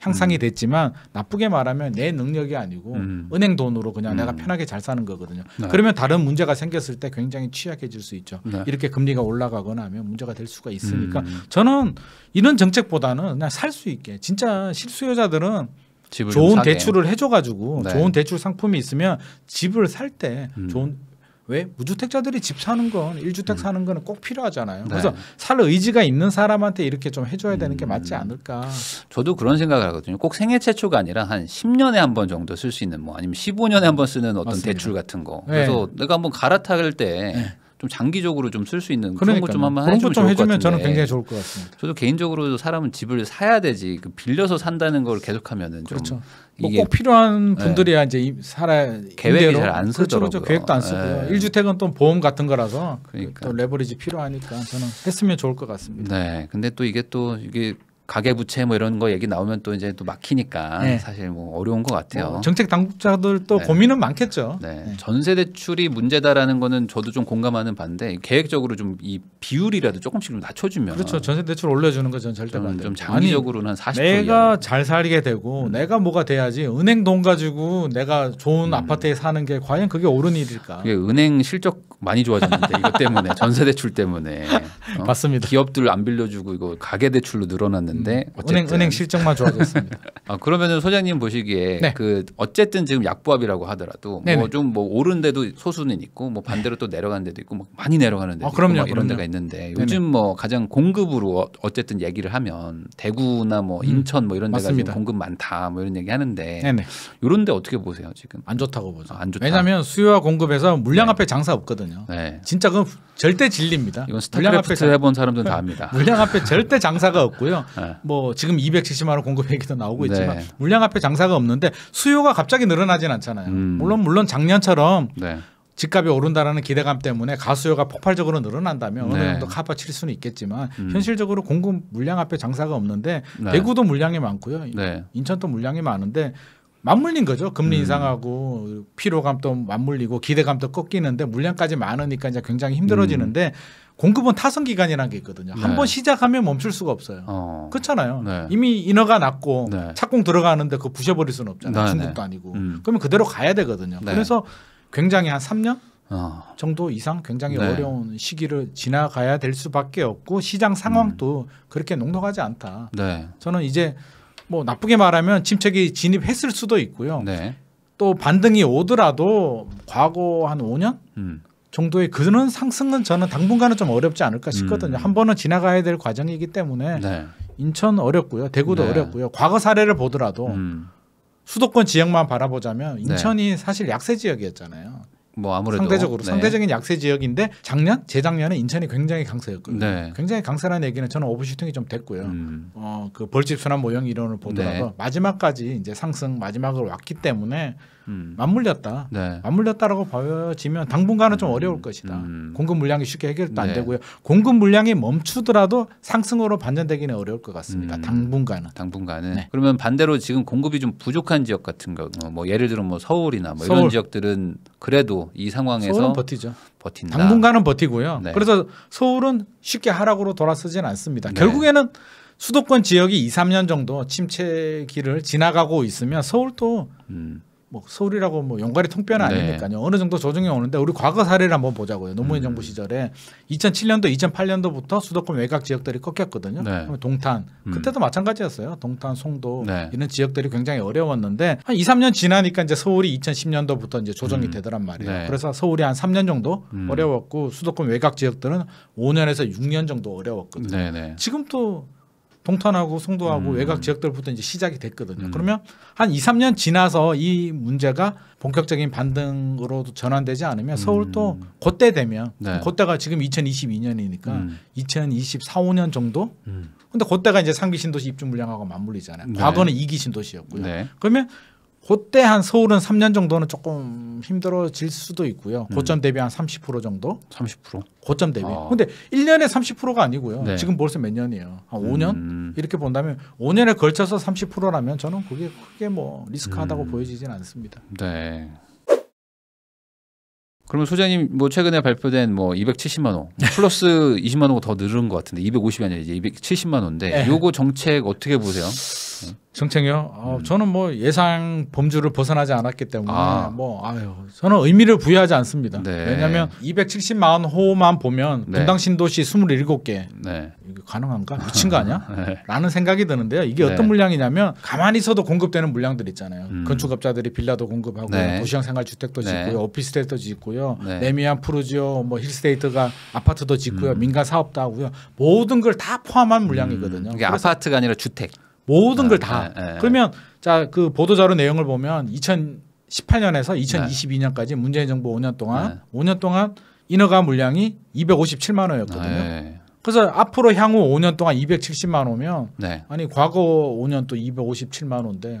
향상이 음. 됐지만 나쁘게 말하면 내 능력이 아니고 음. 은행 돈으로 그냥 음. 내가 편하게 잘 사는 거거든요. 네. 그러면 다른 문제가 생겼을 때 굉장히 취약해질 수 있죠. 네. 이렇게 금리가 올라가거나 하면 문제가 될 수가 있으니까 음. 저는 이런 정책보다는 그냥 살 수 있게 진짜 실수요자들은 좋은 대출을 해줘가지고 네. 좋은 대출 상품이 있으면 집을 살때 음. 좋은 왜 무주택자들이 집 사는 건 1주택 음. 사는 거는 꼭 필요하잖아요. 네. 그래서 살 의지가 있는 사람한테 이렇게 좀 해줘야 되는 게 음. 맞지 않을까. 저도 그런 생각을 하거든요. 꼭 생애 최초가 아니라 한 10년에 한 번 정도 쓸 수 있는 뭐 아니면 15년에 한 번 쓰는 어떤 맞습니다. 대출 같은 거. 네. 그래서 네. 내가 한번 갈아타길 때. 네. 좀 장기적으로 좀 쓸 수 있는 그런 것 좀 한번 해주면 좀 해주면 저는 굉장히 좋을 것 같습니다. 저도 개인적으로 도 사람은 집을 사야 되지 그 빌려서 산다는 걸 계속하면은 좀 그렇죠. 뭐꼭 필요한 네. 분들이야 네. 이제 살아 계획이 잘안 그렇죠, 그렇죠. 쓰더라고요. 계획도 안 쓰고요. 네. 일주택은또 보험 같은 거라서 그러니까. 또 레버리지 필요하니까 저는 했으면 좋을 것 같습니다. 네, 근데 또 이게 또 이게 가계부채 뭐 이런 거 얘기 나오면 또 이제 또 막히니까 네. 사실 뭐 어려운 것 같아요. 뭐 정책 당국자들도 네. 고민은 많겠죠. 네. 네. 전세 대출이 문제다라는 거는 저도 좀 공감하는 반데 계획적으로 좀 이 비율이라도 조금씩 좀 낮춰주면 그렇죠. 전세 대출 올려주는 거 전 절대 반대. 좀 장기적으로는 40. 내가 잘 살게 되고 음. 내가 뭐가 돼야지 은행 돈 가지고 내가 좋은 음. 아파트에 사는 게 과연 그게 옳은 일일까? 그게 은행 실적 많이 좋아졌는데 이것 때문에 전세 대출 때문에 어? 맞습니다. 기업들 안 빌려주고 이거 가계 대출로 늘어났는데. 있는데 음, 은행, 은행 실적만 좋아졌습니다. 아, 그러면은 소장님 보시기에 네. 그 어쨌든 지금 약보합이라고 하더라도 뭐 좀 뭐 오른데도 소수는 있고 뭐 반대로 또 내려가는 데도 있고 뭐 많이 내려가는 데도 아, 그럼요, 있고 이런 데가 있는데 요즘 뭐 가장 공급으로 어, 어쨌든 얘기를 하면 대구나 뭐 음, 인천 뭐 이런 데가 맞습니다. 공급 많다 뭐 이런 얘기 하는데 네 이런 데 어떻게 보세요 지금? 안 좋다고 보죠. 아, 안 좋다. 왜냐하면 수요와 공급에서 물량 네. 앞에 장사 없거든요. 네. 진짜 그건 절대 진리입니다. 이건 스타크래프트 물량 앞에 해본 사람들은 다 압니다. 물량 앞에 절대 장사가 없고요. 네. 뭐 지금 270만 원 공급 얘기도 나오고 네. 있지만 네. 물량 앞에 장사가 없는데 수요가 갑자기 늘어나진 않잖아요. 음. 물론 물론 작년처럼 네. 집값이 오른다라는 기대감 때문에 가수요가 폭발적으로 늘어난다면 어느 네. 정도 카바 칠 수는 있겠지만 음. 현실적으로 공급 물량 앞에 장사가 없는데 네. 대구도 물량이 많고요. 인천도 물량이 많은데 맞물린 거죠. 금리 음. 인상하고 피로감도 맞물리고 기대감도 꺾이는데 물량까지 많으니까 이제 굉장히 힘들어지는데 음. 공급은 타선 기간이라는 게 있거든요. 네. 한번 시작하면 멈출 수가 없어요. 어. 그렇잖아요. 네. 이미 인허가 났고 네. 착공 들어가는데 그거 부셔버릴 수는 없잖아요. 네. 네. 중국도 아니고. 음. 그러면 그대로 가야 되거든요. 네. 그래서 굉장히 한 3년 어. 정도 이상 굉장히 네. 어려운 시기를 지나가야 될 수밖에 없고 시장 상황도 음. 그렇게 녹록하지 않다. 저는 이제 뭐 나쁘게 말하면 침체기 진입했을 수도 있고요. 또 반등이 오더라도 과거 한 5년 음. 정도의 그는 상승은 저는 당분간은 좀 어렵지 않을까 싶거든요. 음. 한 번은 지나가야 될 과정이기 때문에 네. 인천 어렵고요. 대구도 네. 어렵고요. 과거 사례를 보더라도 음. 수도권 지역만 바라보자면 네. 인천이 네. 사실 약세 지역이었잖아요. 뭐 아무래도 상대적으로 네. 상대적인 약세 지역인데 작년 재작년에 인천이 굉장히 강세였거든요. 네. 굉장히 강세라는 얘기는 저는 오버슈팅이 좀 됐고요. 음. 어그 벌집 순환 모형 이론을 보더라도 마지막까지 이제 상승 마지막으로 왔기 때문에 음. 맞물렸다. 네. 맞물렸다라고 보여지면 당분간은 좀 음. 어려울 것이다. 음. 공급 물량이 쉽게 해결도 안 네. 되고요. 공급 물량이 멈추더라도 상승으로 반전되기는 어려울 것 같습니다. 음. 당분간은. 당분간은. 네. 그러면 반대로 지금 공급이 좀 부족한 지역 같은 거, 뭐, 뭐 예를 들어 뭐 서울이나 뭐 서울. 이런 지역들은 그래도 이 상황에서 버티죠. 버틴다. 당분간은 버티고요. 네. 그래서 서울은 쉽게 하락으로 돌아서지는 않습니다. 네. 결국에는 수도권 지역이 2, 3년 정도 침체기를 지나가고 있으면 서울도 음. 뭐 서울이라고 뭐 연갈이 통뼈는 네. 아니니까요. 어느 정도 조정이 오는데 우리 과거 사례를 한번 보자고요. 노무현 음. 정부 시절에 2007년도, 2008년도부터 수도권 외곽 지역들이 꺾였거든요. 네. 동탄 음. 그때도 마찬가지였어요. 동탄, 송도 네. 이런 지역들이 굉장히 어려웠는데 한 2, 3년 지나니까 이제 서울이 2010년도부터 이제 조정이 음. 되더란 말이에요. 네. 그래서 서울이 한 3년 정도 음. 어려웠고 수도권 외곽 지역들은 5년에서 6년 정도 어려웠거든요. 네, 지금 또 동탄하고 송도하고 음. 외곽 지역들부터 이제 시작이 됐거든요. 음. 그러면 한 2, 3년 지나서 이 문제가 본격적인 반등으로 도 전환되지 않으면 음. 서울 또 그때 되면 네. 그때가 지금 2022년이니까 음. 2024, 년 정도 음. 근데 그때가 이제 상비 신도시 입주 물량하고 맞물리잖아요. 네. 과거는 이기 신도시였고요. 네. 그러면 그때 한 서울은 3년 정도는 조금 힘들어질 수도 있고요. 음. 고점 대비 한 30% 정도. 30%. 고점 대비. 아. 근데 1년에 30%가 아니고요. 네. 지금 벌써 몇 년이에요. 한 5년 음. 이렇게 본다면 5년에 걸쳐서 30%라면 저는 그게 크게 뭐 리스크하다고 음. 보여지진 않습니다. 네. 그러면 소장님 뭐 최근에 발표된 뭐 270만 원 플러스 20만 원더 늘은 것 같은데 250이 아니라 이제 270만 원인데 요거 정책 어떻게 보세요? 네. 정책요. 이 어, 음. 저는 뭐 예상 범주를 벗어나지 않았기 때문에 아. 뭐 아유 저는 의미를 부여하지 않습니다. 네. 왜냐하면 270만 호만 보면 네. 분당 신도시 27개 네. 이거 가능한가 미친 거 아니야? 네. 라는 생각이 드는데요. 이게 어떤 네. 물량이냐면 가만히 있어도 공급되는 물량들 있잖아요. 음. 건축업자들이 빌라도 공급하고 네. 도시형 생활주택도 짓고요, 오피스텔도 짓고요, 레미안 프루지오 뭐 힐스테이트가 아파트도 짓고요, 음. 민간 사업도 하고요. 모든 걸 다 포함한 물량이거든요. 이게 음. 아파트가 아니라 주택. 모든 걸 아, 다. 아, 아. 그러면 자 그 보도자료 내용을 보면 2018년에서 2022년까지 문재인 정부 5년 동안 5년 동안 인허가 물량이 257만 호였거든요. 예, 예. 그래서 앞으로 향후 5년 동안 270만 호면 아니 과거 5년 또 257만 호인데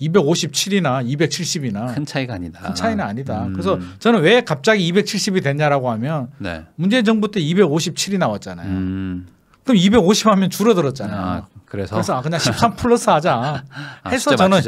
257이나 270이나 큰 차이가 아니다. 큰 차이는 아니다. 음. 그래서 저는 왜 갑자기 270이 됐냐라고 하면 네. 문재인 정부 때 257이 나왔잖아요. 음. 그럼 250 하면 줄어들었잖아요. 아, 그래서 그래서 아, 그냥 13 플러스 하자 아, 해서 저는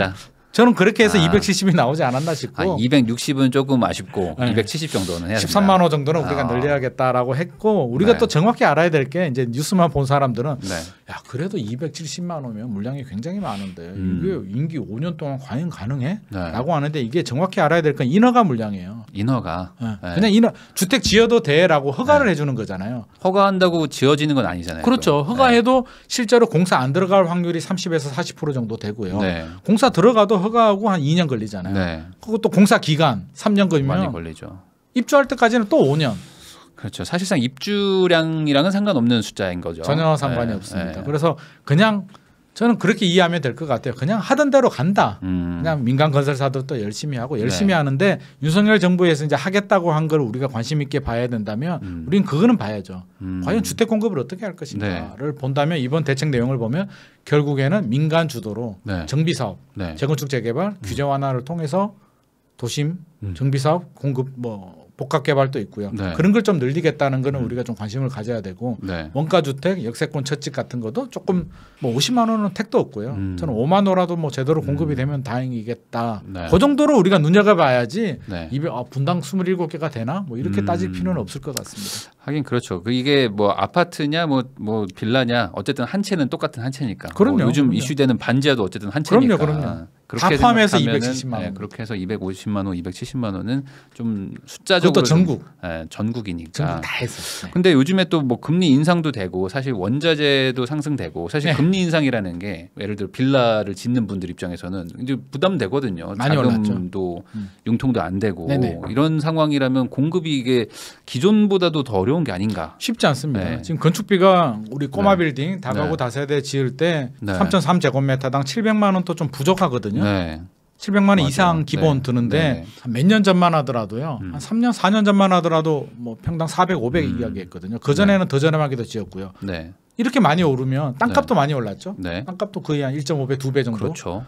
저는 그렇게 해서 아, 270이 나오지 않았나 싶고 아, 260은 조금 아쉽고 네. 270 정도는 해야 13만 호 정도는 우리가 아. 늘려야겠다라고 했고 우리가 네. 또 정확히 알아야 될 게 이제 뉴스만 본 사람들은 네. 야 그래도 270만 원이면 물량이 굉장히 많은데 음. 이게 임기 5년 동안 과연 가능해? 네. 라고 하는데 이게 정확히 알아야 될 건 인허가 물량이에요. 인허가. 네. 네. 그냥 인허 주택 지어도 돼라고 허가를 네. 해주는 거잖아요. 허가한다고 지어지는 건 아니잖아요. 그렇죠. 그건. 네. 허가해도 실제로 공사 안 들어갈 확률이 30에서 40% 정도 되고요. 공사 들어가도 허가하고 한 2년 걸리잖아요. 그리고 또 공사 기간 3년 걸리면 많이 걸리죠. 입주할 때까지는 또 5년. 그렇죠. 사실상 입주량이랑은 상관없는 숫자인 거죠. 전혀 상관이 네. 없습니다. 네. 그래서 그냥 저는 그렇게 이해하면 될 것 같아요. 그냥 하던 대로 간다. 음. 그냥 민간 건설사도 또 열심히 하고 열심히 네. 하는데 윤석열 정부에서 이제 하겠다고 한 걸 우리가 관심 있게 봐야 된다면 음. 우는 그거는 봐야죠. 음. 과연 주택 공급을 어떻게 할 것인가를 네. 본다면 이번 대책 내용을 보면 결국에는 민간 주도로 네. 정비 사업, 네. 재건축 재개발, 음. 규제 완화를 통해서 도심 음. 정비 사업 공급 뭐 복합 개발도 있고요. 네. 그런 걸 좀 늘리겠다는 거는 음. 우리가 좀 관심을 가져야 되고 네. 원가 주택, 역세권 첫 집 같은 것도 조금 뭐 50만 원은 택도 없고요. 음. 저는 5만 원라도 뭐 제대로 음. 공급이 되면 다행이겠다. 네. 그 정도로 우리가 눈여겨봐야지 네. 2 0 아, 분당 27개가 되나 뭐 이렇게 음. 따질 필요는 없을 것 같습니다. 하긴 그렇죠. 그 이게 뭐 아파트냐 뭐뭐 뭐 빌라냐 어쨌든 한 채는 똑같은 한 채니까. 뭐 그럼요. 뭐 요즘 그럼요. 이슈되는 반지하도 어쨌든 한 채니까. 그럼요, 그럼요. 다 포함해서 270만 예, 원. 네, 그렇게 해서 250만 원, 270만 원은 좀 숫자적으로 또 전국, 좀, 네, 전국이니까. 전국 다 했어. 네. 근데 요즘에 또 뭐 금리 인상도 되고 사실 원자재도 상승되고 사실 네. 금리 인상이라는 게 예를 들어 빌라를 짓는 분들 입장에서는 이제 부담되거든요. 많이 자금도 음. 융통도 안 되고 네네. 이런 상황이라면 공급이 이게 기존보다도 더 어려운 게 아닌가. 쉽지 않습니다. 네. 지금 건축비가 우리 꼬마 네. 빌딩 다가구 네. 다세대 지을 때 3.3제곱미터당 700만 원도 좀 부족하거든요. 네. 700만 원 이상 기본 네. 드는데 네. 몇년 전만 하더라도요. 음. 한 3년, 4년 전만 하더라도 뭐 평당 400, 500 음. 이야기했거든요. 그 전에는 네. 더 저렴하기도 지었고요. 이렇게 많이 오르면 땅값도 많이 올랐죠. 땅값도 거의 한 1.5배, 2배 정도. 그렇죠.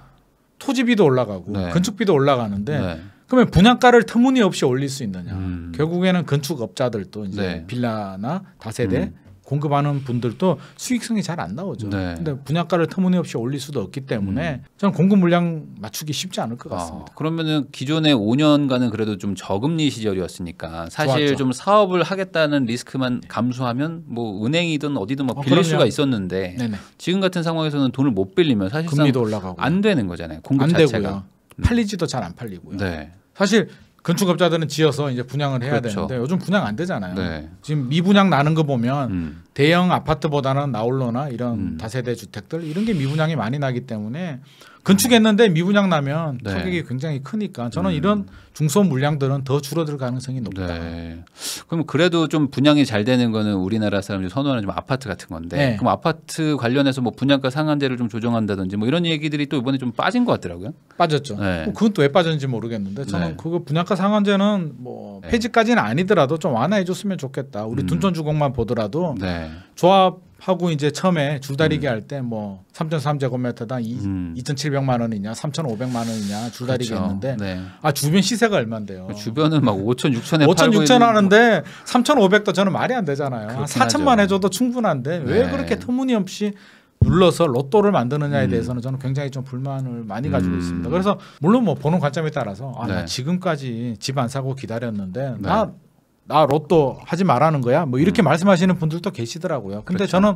토지비도 올라가고 건축비도 올라가는데 그러면 분양가를 터무니없이 올릴 수 있느냐. 음. 결국에는 건축업자들도 이제 빌라나 다세대 음. 공급하는 분들도 수익성이 잘 안 나오죠. 네. 근데 분양가를 터무니없이 올릴 수도 없기 때문에 음. 저는 공급 물량 맞추기 쉽지 않을 것 아, 같습니다. 어, 그러면은 기존의 5년간은 그래도 좀 저금리 시절이었으니까 사실 좋았죠. 좀 사업을 하겠다는 리스크만 네. 감수하면 뭐 은행이든 어디든 뭐 어, 빌릴 그 수가 있었는데 네네. 지금 같은 상황에서는 돈을 못 빌리면 사실상 금리도 올라가고 안 되는 거잖아요. 공급 안 자체가 되고요. 팔리지도 네. 잘안 팔리고요. 네. 사실 건축업자들은 지어서 이제 분양을 해야 그렇죠. 되는데 요즘 분양 안 되잖아요. 네. 지금 미분양 나는 거 보면 음. 대형 아파트보다는 나홀로나 이런 음. 다세대 주택들 이런 게 미분양이 많이 나기 때문에 건축했는데 미분양 나면 네. 타격이 굉장히 크니까 저는 음. 이런 중소 물량들은 더 줄어들 가능성이 높다. 네. 그럼 그래도 좀 분양이 잘 되는 거는 우리나라 사람들이 선호하는 좀 아파트 같은 건데 네. 그럼 아파트 관련해서 뭐 분양가 상한제를 좀 조정한다든지 뭐 이런 얘기들이 또 이번에 좀 빠진 것 같더라고요. 빠졌죠. 네. 뭐 그건 또 왜 빠졌는지 모르겠는데 저는 네. 그거 분양가 상한제는 뭐 네. 폐지까지는 아니더라도 좀 완화해 줬으면 좋겠다. 우리 음. 둔촌 주공만 보더라도 네. 조합 하고 이제 처음에 줄다리기 음. 할때 뭐 3.3제곱미터당 음. 2,700만 원이냐 3,500만 원이냐 줄다리기 그렇죠. 했는데 네. 아 주변 시세가 얼마인데요? 주변은 막 5천 6천에 5천 6천 하는데 뭐. 3,500도 저는 말이 안 되잖아요. 한 4천만 하죠. 해줘도 충분한데 네. 왜 그렇게 터무니없이 눌러서 로또를 만드느냐에 음. 대해서는 저는 굉장히 좀 불만을 많이 가지고 음. 있습니다. 그래서 물론 뭐 보는 관점에 따라서 아, 네. 네. 나 지금까지 집 안 사고 기다렸는데 나나 로또 하지 말라는 거야. 뭐 이렇게 음. 말씀하시는 분들도 계시더라고요. 근데 그렇죠. 저는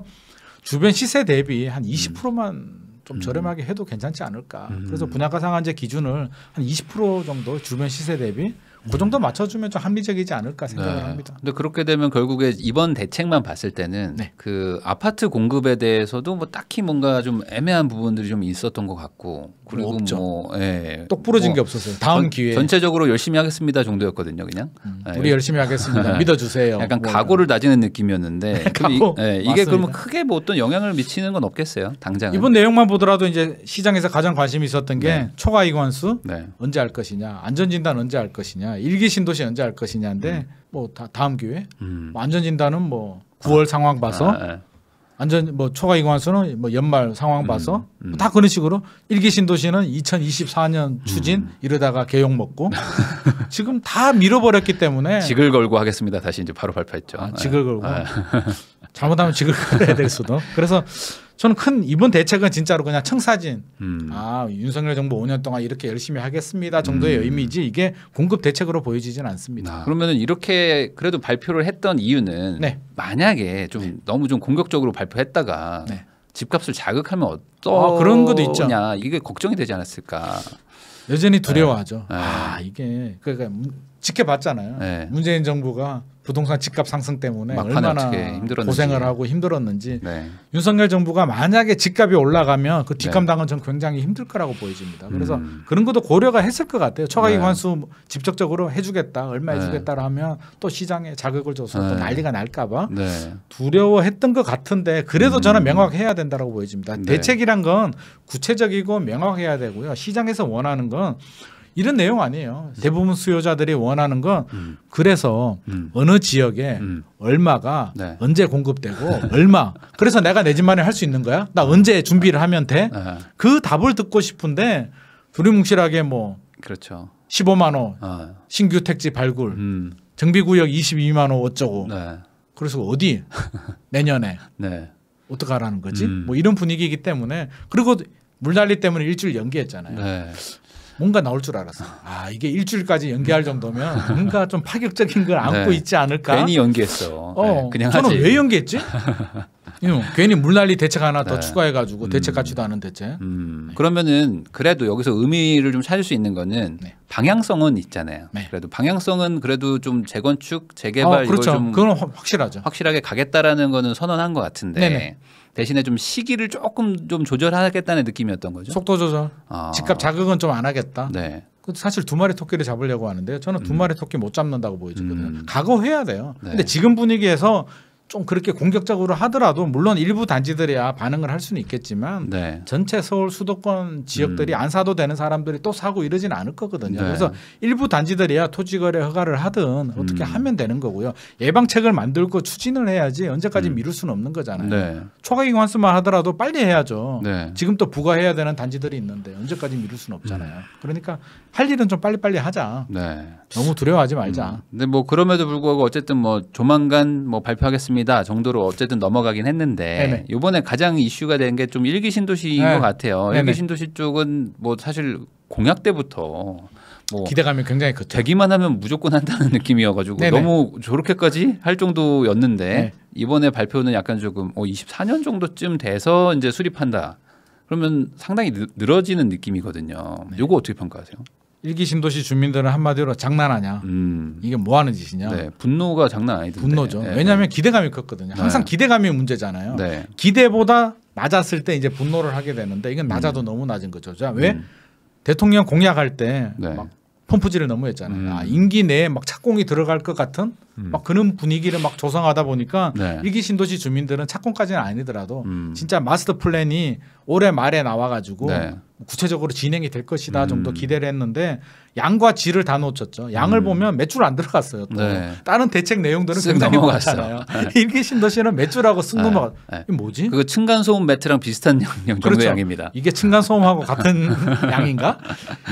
주변 시세 대비 한 20%만 음. 좀 음. 저렴하게 해도 괜찮지 않을까. 그래서 음. 분양가 상한제 기준을 한 20% 정도 주변 시세 대비 그 정도 맞춰주면 좀 합리적이지 않을까 생각을 네. 합니다. 근데 그렇게 되면 결국에 이번 대책만 봤을 때는 네. 그 아파트 공급에 대해서도 뭐 딱히 뭔가 좀 애매한 부분들이 좀 있었던 것 같고 그리고 없뭐 뭐, 예. 똑 부러진 뭐게 없었어요. 다음 전, 기회에 전체적으로 열심히 하겠습니다 정도였거든요. 그냥 음, 예. 우리 열심히 하겠습니다. 믿어주세요. 약간 뭐. 각오를 다지는 느낌이었는데 네, 각오. 이, 예, 이게 그러면 크게 뭐 어떤 영향을 미치는 건 없겠어요. 당장 이번 내용만 보더라도 이제 시장에서 가장 관심이 있었던 게 네. 초과 이관수 네. 언제 할 것이냐, 안전진단 언제 할 것이냐. 것이냐, 일기 신도시 언제 할 것이냐인데 음. 뭐 다, 다음 기회. 음. 뭐 안전 진단은 뭐 9월 아. 상황 봐서 아. 안전 예. 뭐 초과 이관수는 뭐 연말 상황 음, 봐서 음, 음. 다 그런 식으로 일기 신도시는 2024년 추진 음. 이러다가 개용 먹고 지금 다 밀어버렸기 때문에 직을 걸고 하겠습니다 다시 이제 바로 발표했죠. 아, 직을 예. 걸고 아. 잘못하면 직을 걸어야 될 수도. 그래서 저는 큰 이번 대책은 진짜로 그냥 청사진 음. 아 윤석열 정부 5년 동안 이렇게 열심히 하겠습니다 정도의 음. 의미지 이게 공급 대책으로 보여지진 않습니다. 아. 그러면은 이렇게 그래도 발표를 했던 이유는 네. 만약에 좀 네. 너무 좀 공격적으로 발표했다가 네. 집값을 자극하면 어떠냐 아, 그런 것도 있죠. 이게 걱정이 되지 않았을까? 여전히 두려워하죠. 네. 네. 아 이게 그러니까 지켜봤잖아요. 네. 문재인 정부가 부동산 집값 상승 때문에 얼마나 고생을 하고 힘들었는지 네. 윤석열 정부가 만약에 집값이 올라가면 그 네. 뒷감당은 전 굉장히 힘들 거라고 보여집니다. 그래서 음. 그런 것도 고려가 했을 것 같아요. 초과이익 네. 환수 직접적으로 해주겠다, 얼마 네. 해주겠다라 하면 또 시장에 자극을 줘서 또 난리가 날까봐 두려워했던 것 같은데 그래도 음. 저는 명확해야 된다라고 보여집니다. 대책이란 건 구체적이고 명확해야 되고요. 시장에서 원하는 건 이런 내용 아니에요. 음. 대부분 수요자들이 원하는 건 음. 그래서 음. 어느 지역에 음. 얼마가 네. 언제 공급되고 얼마. 그래서 내가 내 집만에 할 수 있는 거야. 나 음. 언제 준비를 하면 돼. 네. 그 답을 듣고 싶은데 두리뭉실하게 뭐 그렇죠. 15만 원 아. 신규 택지 발굴 음. 정비구역 22만 원 어쩌고. 네. 그래서 어디 내년에 네. 어떡하라는 거지? 뭐 이런 분위기이기 때문에 그리고 물난리 때문에 일주일 연기했잖아요. 네. 뭔가 나올 줄 알았어. 아 이게 일주일까지 연기할 정도면 뭔가 좀 파격적인 걸 안고 네. 있지 않을까. 괜히 연기했어. 어, 네, 그냥 저는 하지. 왜 연기했지? 음, 괜히 물난리 대책 하나 더 네. 추가해가지고 음. 대책 같지도 않은 대책. 음. 네. 그러면은 그래도 여기서 의미를 좀 찾을 수 있는 거는 네. 방향성은 있잖아요. 그래도 방향성은 그래도 좀 재건축, 재개발 어, 그렇죠. 이걸 좀 그건 확실하죠. 확실하게 가겠다라는 거는 선언한 것 같은데. 네네. 대신에 좀 시기를 조금 좀 조절하겠다는 느낌이었던 거죠. 속도 조절. 아. 집값 자극은 좀 안 하겠다. 네. 그 사실 두 마리 토끼를 잡으려고 하는데요. 저는 두 음. 마리 토끼 못 잡는다고 보여지거든요. 음. 각오해야 돼요. 네. 근데 지금 분위기에서 좀 그렇게 공격적으로 하더라도 물론 일부 단지들이야 반응을 할 수는 있겠지만 네. 전체 서울 수도권 지역들이 음. 안 사도 되는 사람들이 또 사고 이러진 않을 거거든요. 네. 그래서 일부 단지들이야 토지거래 허가를 하든 어떻게 음. 하면 되는 거고요. 예방책을 만들고 추진을 해야지 언제까지 음. 미룰 수는 없는 거잖아요. 네. 초과기관수만 하더라도 빨리 해야죠. 네. 지금 또 부과해야 되는 단지들이 있는데 언제까지 미룰 수는 없잖아요. 음. 그러니까 할 일은 좀 빨리빨리 하자. 네. 너무 두려워하지 말자. 음. 근데 뭐 그럼에도 불구하고 어쨌든 뭐 조만간 뭐 발표하겠습니다. 합니다 정도로 어쨌든 넘어가긴 했는데 네네. 이번에 가장 이슈가 된 게 좀 일기 신도시인 네. 것 같아요. 일기 신도시 쪽은 뭐 사실 공약 때부터 뭐 기대감이 굉장히 컸죠. 되기만 하면 무조건 한다는 느낌이어가지고 네네. 너무 저렇게까지 할 정도였는데 네. 이번에 발표는 약간 조금 어, 24년 정도쯤 돼서 이제 수립한다. 그러면 상당히 늘, 어지는 느낌이거든요. 네. 이거 어떻게 평가하세요? 일기 신도시 주민들은 한마디로 장난하냐. 음. 이게 뭐 하는 짓이냐. 네. 분노가 장난 아니던데. 분노죠. 네. 왜냐하면 기대감이 컸거든요. 네. 항상 기대감이 문제잖아요. 네. 기대보다 낮았을 때 이제 분노를 하게 되는데 이건 낮아도 음. 너무 낮은 거죠. 왜? 음. 대통령 공약할 때막 네. 펌프질을 너무 했잖아요. 아, 음. 아, 임기 내에 막 착공이 들어갈 것 같은 음. 막 그런 분위기를 막 조성하다 보니까 네. 일기 신도시 주민들은 착공까지는 아니더라도 음. 진짜 마스터 플랜이 올해 말에 나와가지고 네. 구체적으로 진행이 될 것이다 좀더 음. 기대를 했는데 양과 질을 다 놓쳤죠. 양을 음. 보면 매출 안 들어갔어요. 또. 네. 다른 대책 내용들은 굉장히 많잖어요 일기신도 씨는 매출하고 승 네. 넘어. 네. 이게 뭐지? 그 층간소음 매트랑 비슷한 양, 정도 그렇죠. 양입니다. 이게 층간소음하고 같은 양인가?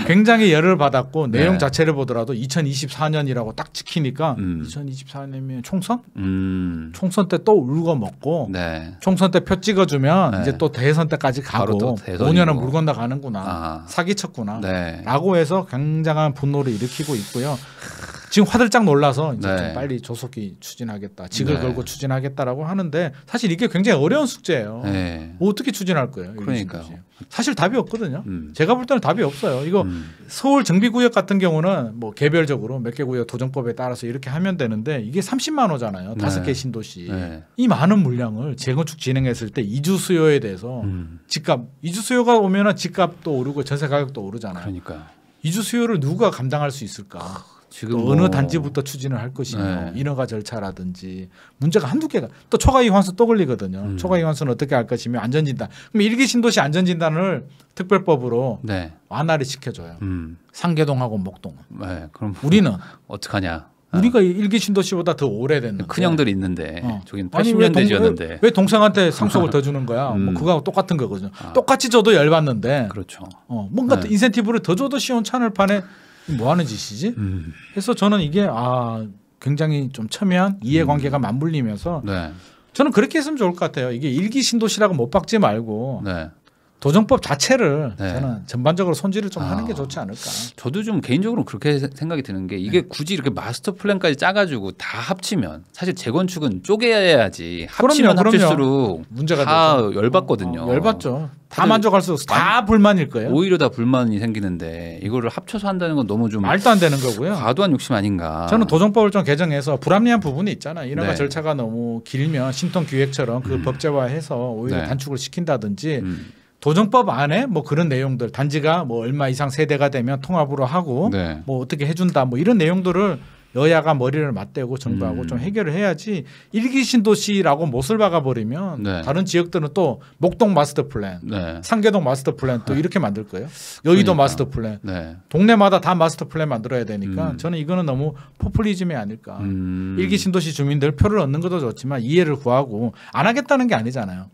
굉장히 열을 받았고 내용 네. 자체를 보더라도 2024년이라고 딱 찍히니까 음. 2024년이면 총선? 음. 총선 때 또 울고 먹고 네. 총선 때 표 찍어주면 네. 이제 또 대선 때까지 가고 또 5년은 물 건너가는구나. 아. 사기쳤구나. 네. 라고 해서 굉장히 상당한 분노를 일으키고 있고요. 지금 화들짝 놀라서 이제 네. 좀 빨리 조속히 추진하겠다, 직을 네. 걸고 추진하겠다라고 하는데 사실 이게 굉장히 어려운 숙제예요. 네. 어떻게 추진할 거예요? 그러니까 사실 답이 없거든요. 음. 제가 볼 때는 답이 없어요. 이거 음. 서울 정비구역 같은 경우는 뭐 개별적으로 몇 개 구역 도정법에 따라서 이렇게 하면 되는데 이게 30만 호잖아요. 네. 다섯 개 신도시 네. 이 많은 물량을 재건축 진행했을 때 이주 수요에 대해서 음. 집값 이주 수요가 오면은 집값도 오르고 전세 가격도 오르잖아요. 그러니까. 이주 수요를 누가 감당할 수 있을까? 지금 어느 뭐 단지부터 추진을 할것이냐 네. 인허가 절차라든지 문제가 한두 개가 또 초과 이환수 또 걸리거든요. 음. 초과 이환수는 어떻게 할 것이며 안전 진단. 그럼 일기 신도시 안전 진단을 특별법으로 네. 완화를 시켜줘요. 음. 상계동하고 목동. 네, 그럼 우리는 어떡하냐? 어. 우리가 일기 신도시보다 더오래됐는 큰형들 이 있는데 어. 저긴 80년대지였는데 왜, 동생한테 상속을 더 주는 거야? 뭐 음. 뭐 그거하고 똑같은 거거든요. 아. 똑같이 줘도 열받는데 그렇죠. 어, 뭔가 네. 인센티브를 더 줘도 쉬운 차을 판에 뭐 하는 짓이지? 음. 해서 저는 이게 아 굉장히 좀 첨예한 이해관계가 음. 맞물리면서 네. 저는 그렇게 했으면 좋을 것 같아요. 이게 일기 신도시라고 못 박지 말고 네. 도정법 자체를 네. 저는 전반적으로 손질을 좀 아, 하는 게 아. 좋지 않을까. 저도 좀 개인적으로 그렇게 생각이 드는 게 이게 네. 굳이 이렇게 마스터 플랜까지 짜가지고 다 합치면 사실 재건축은 쪼개야지 합치면 그럼요, 합칠수록 문제가 다 되죠. 열받거든요. 어, 열받죠. 다 만족할 수 없어. 다 불만일 거예요. 오히려 다 불만이 생기는데 이거를 합쳐서 한다는 건 너무 좀 말도 안 되는 거고요. 과도한 욕심 아닌가. 저는 도정법을 좀 개정해서 불합리한 부분이 있잖아. 이런 네. 절차가 너무 길면 신통 기획처럼 그 음. 법제화해서 오히려 네. 단축을 시킨다든지 음. 보정법 안에 뭐 그런 내용들 단지가 뭐 얼마 이상 세대가 되면 통합으로 하고 네. 뭐 어떻게 해준다 뭐 이런 내용들을 여야가 머리를 맞대고 정부하고 음. 좀 해결을 해야지 일기 신도시라고 못을 박아버리면 네. 다른 지역들은 또 목동 마스터 플랜, 네. 상계동 마스터 플랜 또 아. 이렇게 만들 거예요. 여의도 그러니까. 마스터 플랜, 네. 동네마다 다 마스터 플랜 만들어야 되니까 음. 저는 이거는 너무 포퓰리즘이 아닐까. 음. 일기 신도시 주민들 표를 얻는 것도 좋지만 이해를 구하고 안 하겠다는 게 아니잖아요.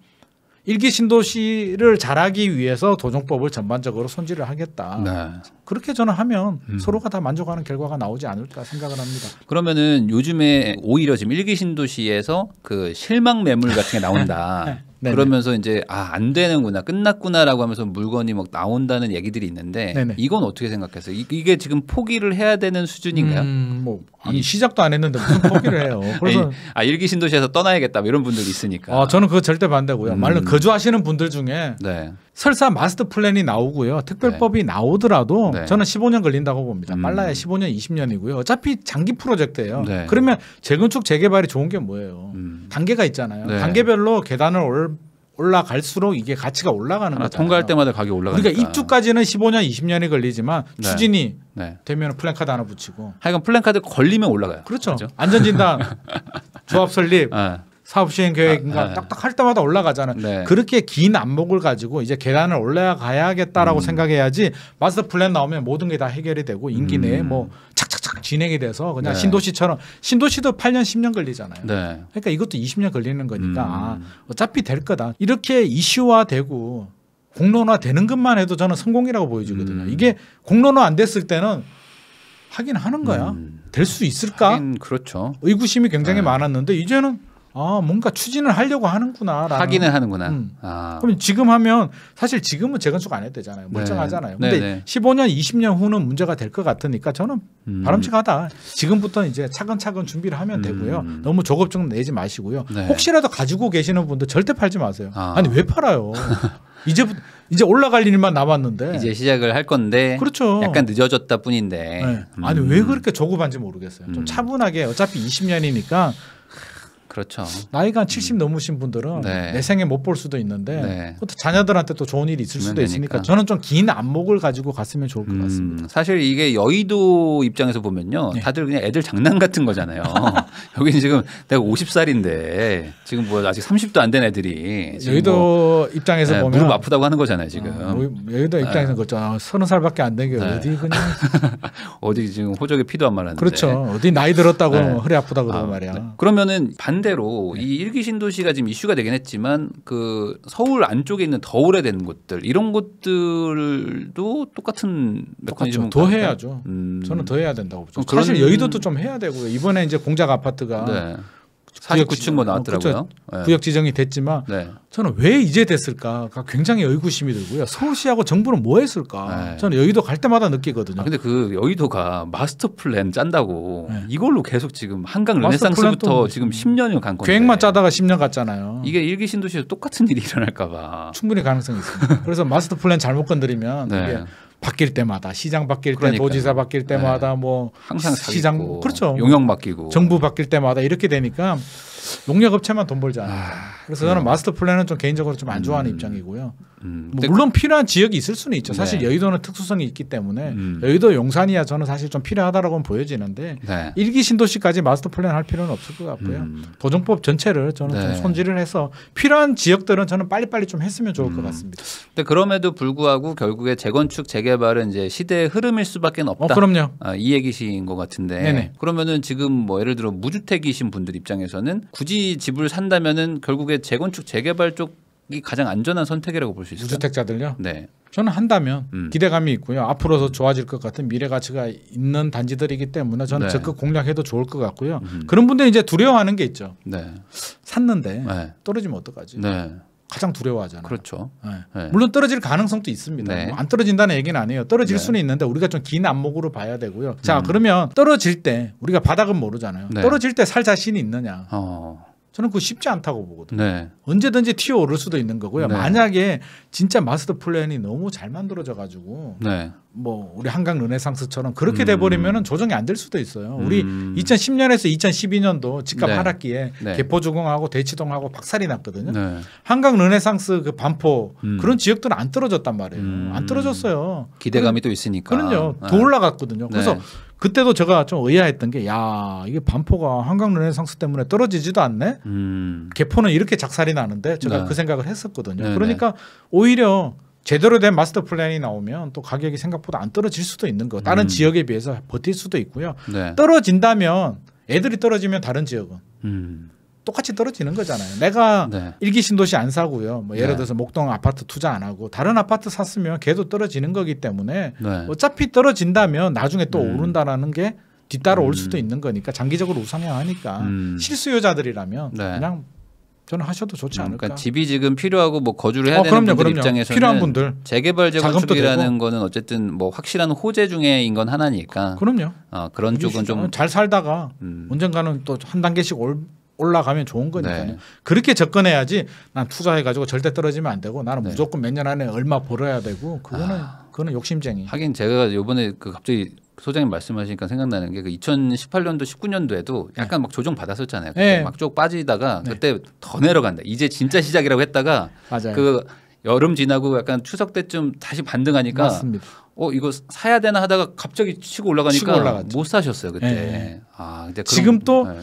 일기 신도시를 잘하기 위해서 도정법을 전반적으로 손질을 하겠다. 네. 그렇게 저는 하면 음. 서로가 다 만족하는 결과가 나오지 않을까 생각을 합니다. 그러면은 요즘에 오히려 지금 일기 신도시에서 그 실망 매물 같은 게 나온다. 네. 네네. 그러면서 이제 아 안 되는구나 끝났구나라고 하면서 물건이 막 나온다는 얘기들이 있는데 네네. 이건 어떻게 생각하세요? 이, 게 지금 포기를 해야 되는 수준인가요? 음, 뭐 아니 시작도 안 했는데 무슨 포기를 해요? 그래서 아 일기 신도시에서 떠나야겠다 뭐 이런 분들이 있으니까. 아 저는 그거 절대 반대고요. 음. 말로 거주하시는 분들 중에 네. 설사 마스터 플랜이 나오고요. 특별법이 네. 나오더라도 네. 저는 15년 걸린다고 봅니다. 음. 빨라야 15년, 20년이고요. 어차피 장기 프로젝트예요. 네. 그러면 재건축 재개발이 좋은 게 뭐예요? 음. 단계가 있잖아요. 네. 단계별로 계단을 올 올라갈수록 이게 가치가 올라가는 거죠. 통과할 때마다 가격 올라가니 그러니까 입주까지는 15년, 20년이 걸리지만 네. 추진이 네. 되면 플랜카드 하나 붙이고. 하여간 플랜카드 걸리면 올라가요. 그렇죠. 그렇죠? 안전진단, 조합 설립, 네. 사업 시행 계획인가 아, 네. 아. 딱딱 할 때마다 올라가잖아요. 네. 그렇게 긴 안목을 가지고 이제 계단을 올라가야겠다라고 음. 생각해야지 마스터 플랜 나오면 모든 게 다 해결이 되고 임기 내에 음. 뭐 착착착 진행이 돼서 그냥 네. 신도시처럼 신도시도 8년 10년 걸리잖아요. 네. 그러니까 이것도 20년 걸리는 거니까 음. 아, 어차피 될 거다. 이렇게 이슈화되고 공론화되는 것만 해도 저는 성공이라고 보여지거든요. 음. 이게 공론화 안 됐을 때는 하긴 하는 거야. 음. 될수 있을까? 그렇죠. 의구심이 굉장히 네. 많았는데 이제는 아 뭔가 추진을 하려고 하는구나 하기는 하는구나. 음. 아. 그럼 지금 하면 사실 지금은 재건축 안 해도 되잖아요. 네. 멀쩡하잖아요. 네. 근데 네네. 15년, 20년 후는 문제가 될 것 같으니까 저는 음. 바람직하다. 지금부터 이제 차근차근 준비를 하면 음. 되고요. 너무 조급증 내지 마시고요. 네. 혹시라도 가지고 계시는 분들 절대 팔지 마세요. 아. 아니 왜 팔아요? 이제 이제 올라갈 일만 남았는데 이제 시작을 할 건데 그렇죠. 약간 늦어졌다 뿐인데 네. 아니 음. 왜 그렇게 조급한지 모르겠어요. 좀 음. 차분하게 어차피 20년이니까 그렇죠. 나이가 70 음. 넘으신 분들은 네. 내 생에 못 볼 수도 있는데 네. 또 자녀들한테 또 좋은 일이 있을 수도 되니까. 있으니까 저는 좀 긴 안목을 가지고 갔으면 좋을 것 음, 같습니다. 사실 이게 여의도 입장에서 보면요. 네. 다들 그냥 애들 장난 같은 거잖아요. 여기는 지금 내가 50살인데 지금 뭐 아직 30도 안 된 애들이 여의도 뭐 입장에서 네, 보면 무릎 아프다고 하는 거잖아요, 지금. 아, 뭐 여의도 네. 입장에서 는 그렇죠. 아, 서른 살밖에 안 된게 네. 어디 그냥 어디 지금 호적에 피도 안 말하는데. 그렇죠. 어디 나이 들었다고 허리 아프다고 아, 말이야. 그러면은 반 반대로 네. 이 일기 신도시가 지금 이슈가 되긴 했지만 그 서울 안쪽에 있는 더 오래된 곳들 이런 곳들도 똑같은 네, 메커니즘더 그렇죠. 해야죠. 음. 저는 더 해야 된다고 보죠. 사실 여의도도 좀 해야 되고요. 이번에 이제 공작 아파트가 네. 49층 뭐 나왔더라고요. 네. 어, 예. 구역 지정이 됐지만 네. 저는 왜 이제 됐을까 굉장히 의구심이 들고요. 서울시하고 정부는 뭐 했을까? 네. 저는 여의도 갈 때마다 느끼거든요. 아, 근데 그 여의도가 마스터 플랜 짠다고 네. 이걸로 계속 지금 한강 르네상스부터 지금 10년이 뭐 간 건데 계획만 짜다가 10년 갔잖아요. 이게 일기 신도시에서 똑같은 일이 일어날까 봐. 충분히 가능성이 있습니다. 그래서 마스터 플랜 잘못 건드리면 이게 네. 바뀔 때마다 시장 바뀔 그러니까요. 때 도지사 바뀔 네. 때마다 네. 뭐 항상 시장 있고, 그렇죠 용역 바뀌고 정부 바뀔 때마다 이렇게 되니까 농약 업체만 돈 벌지 않아요. 아, 그래서 그럼. 저는 마스터 플랜은 좀 개인적으로 좀 안 좋아하는 음. 입장이고요. 음. 뭐 물론 필요한 지역이 있을 수는 있죠. 사실 네. 여의도는 특수성이 있기 때문에 음. 여의도 용산이야 저는 사실 좀필요하다라고 보여지는데 네. 일기 신도시까지 마스터 플랜 할 필요는 없을 것 같고요. 음. 도정법 전체를 저는 네. 좀 손질을 해서 필요한 지역들은 저는 빨리빨리 좀 했으면 좋을 것 음. 같습니다. 근데 그럼에도 불구하고 결국에 재건축 재개발은 이제 시대의 흐름일 수밖에 없다. 어, 그럼요. 아, 이 얘기신 것 같은데. 네네. 그러면은 지금 뭐 예를 들어 무주택이신 분들 입장에서는 굳이 집을 산다면은 결국에 재건축 재개발 쪽 가장 안전한 선택이라고 볼 수 있어요. 무주택자들요? 네. 저는 한다면 음. 기대감이 있고요. 앞으로서 좋아질 것 같은 미래 가치가 있는 단지들이기 때문에 저는 네. 적극 공략해도 좋을 것 같고요. 음. 그런 분들이 제 두려워하는 게 있죠. 네. 샀는데 네. 떨어지면 어떡하지? 네. 가장 두려워하잖아요. 그렇죠. 네. 네. 물론 떨어질 가능성도 있습니다. 뭐안 떨어진다는 얘기는 아니에요. 떨어질 수는 있는데 우리가 좀 긴 안목으로 봐야 되고요. 자, 음. 그러면 떨어질 때 우리가 바닥은 모르잖아요. 떨어질 때 살 자신이 있느냐? 어. 저는 그거 쉽지 않다고 보거든요. 네. 언제든지 튀어 오를 수도 있는 거고요. 네. 만약에 진짜 마스터 플랜이 너무 잘 만들어져 가지고 네. 뭐 우리 한강 르네상스처럼 그렇게 음. 돼 버리면은 조정이 안 될 수도 있어요. 우리 2010년에서 음. 2012년도 집값 네. 하락기에 네. 개포조공하고 대치동하고 박살이 났거든요. 네. 한강 르네상스 그 반포 음. 그런 지역들은 안 떨어졌단 말이에요. 안 음. 떨어졌어요. 기대감이 그래, 또 있으니까. 그럼요. 더 올라갔거든요. 그래서 그때도 제가 좀 의아했던 게 야 이게 반포가 한강 르네상스 때문에 떨어지지도 않네. 음. 개포는 이렇게 작살이 나는데 제가 네. 그 생각을 했었거든요. 네네. 그러니까 네. 오히려 제대로 된 마스터 플랜이 나오면 또 가격이 생각보다 안 떨어질 수도 있는 거. 다른 음. 지역에 비해서 버틸 수도 있고요. 네. 떨어진다면 애들이 떨어지면 다른 지역은 음. 똑같이 떨어지는 거잖아요. 내가 네. 일기 신도시 안 사고요. 뭐 예를 네. 들어서 네. 목동 아파트 투자 안 하고 다른 아파트 샀으면 걔도 떨어지는 거기 때문에 네. 어차피 떨어진다면 나중에 또 음. 오른다라는 게 뒤따라 음. 올 수도 있는 거니까 장기적으로 우상향하니까 음. 실수요자들이라면 네. 그냥 저는 하셔도 좋지 음, 그러니까 않을까. 그러니까 집이 지금 필요하고 뭐 거주를 해야 어, 되는 그럼요, 그럼요. 입장에서는 필요한 분들 재개발 재건축이라는 거는 어쨌든 뭐 확실한 호재 중에인 건 하나니까. 그럼요. 어, 그런 쪽은 좀잘 어, 살다가 음. 언젠가는 또 한 단계씩 올 올라가면 좋은 거니까요. 네. 그렇게 접근해야지 난 투자해 가지고 절대 떨어지면 안 되고 나는 네. 무조건 몇 년 안에 얼마 벌어야 되고 그거는 아. 그거는 욕심쟁이. 하긴 제가 요번에 그 갑자기 소장님 말씀하시니까 생각나는 게 그 2018년도 19년도에도 약간 네. 막 조정 받았었잖아요. 그때 네. 막쭉 빠지다가 네. 그때 더 내려간다. 이제 진짜 시작이라고 했다가 맞아요. 그 여름 지나고 약간 추석 때쯤 다시 반등하니까 맞습니다. 어 이거 사야 되나 하다가 갑자기 치고 올라가니까 치고 못 사셨어요 그때. 네. 아 근데 지금 또 네.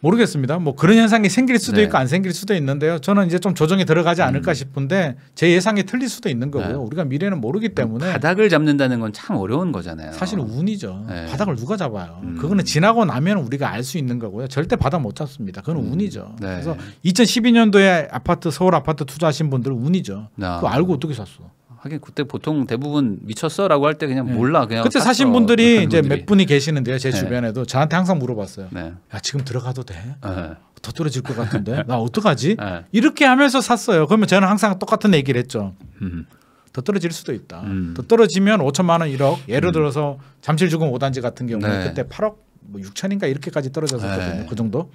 모르겠습니다. 뭐 그런 현상이 생길 수도 네. 있고 안 생길 수도 있는데요. 저는 이제 좀 조정이 들어가지 않을까 음. 싶은데 제 예상이 틀릴 수도 있는 거고요. 네. 우리가 미래는 모르기 때문에 바닥을 잡는다는 건 참 어려운 거잖아요. 사실은 운이죠. 네. 바닥을 누가 잡아요. 음. 그거는 지나고 나면 우리가 알 수 있는 거고요. 절대 바닥 못 잡습니다. 그건 음. 운이죠. 네. 그래서 2012년도에 아파트 서울 아파트 투자하신 분들은 운이죠. 아. 그거 알고 어떻게 샀어? 하긴 그때 보통 대부분 미쳤어라고 할 때 그냥 네. 몰라 그냥 그때 사신 어, 분들이 이제 분들이. 몇 분이 계시는데요 제 네. 주변에도 저한테 항상 물어봤어요 네. 야 지금 들어가도 돼? 네. 더 떨어질 것 같은데 나 어떡하지? 네. 이렇게 하면서 샀어요 그러면 저는 항상 똑같은 얘기를 했죠 음. 더 떨어질 수도 있다 음. 더 떨어지면 5천만 원 1억 예를 음. 들어서 잠실 주공 5단지 같은 경우는 네. 그때 8억 뭐 6천인가 이렇게까지 떨어졌었거든요 그 정도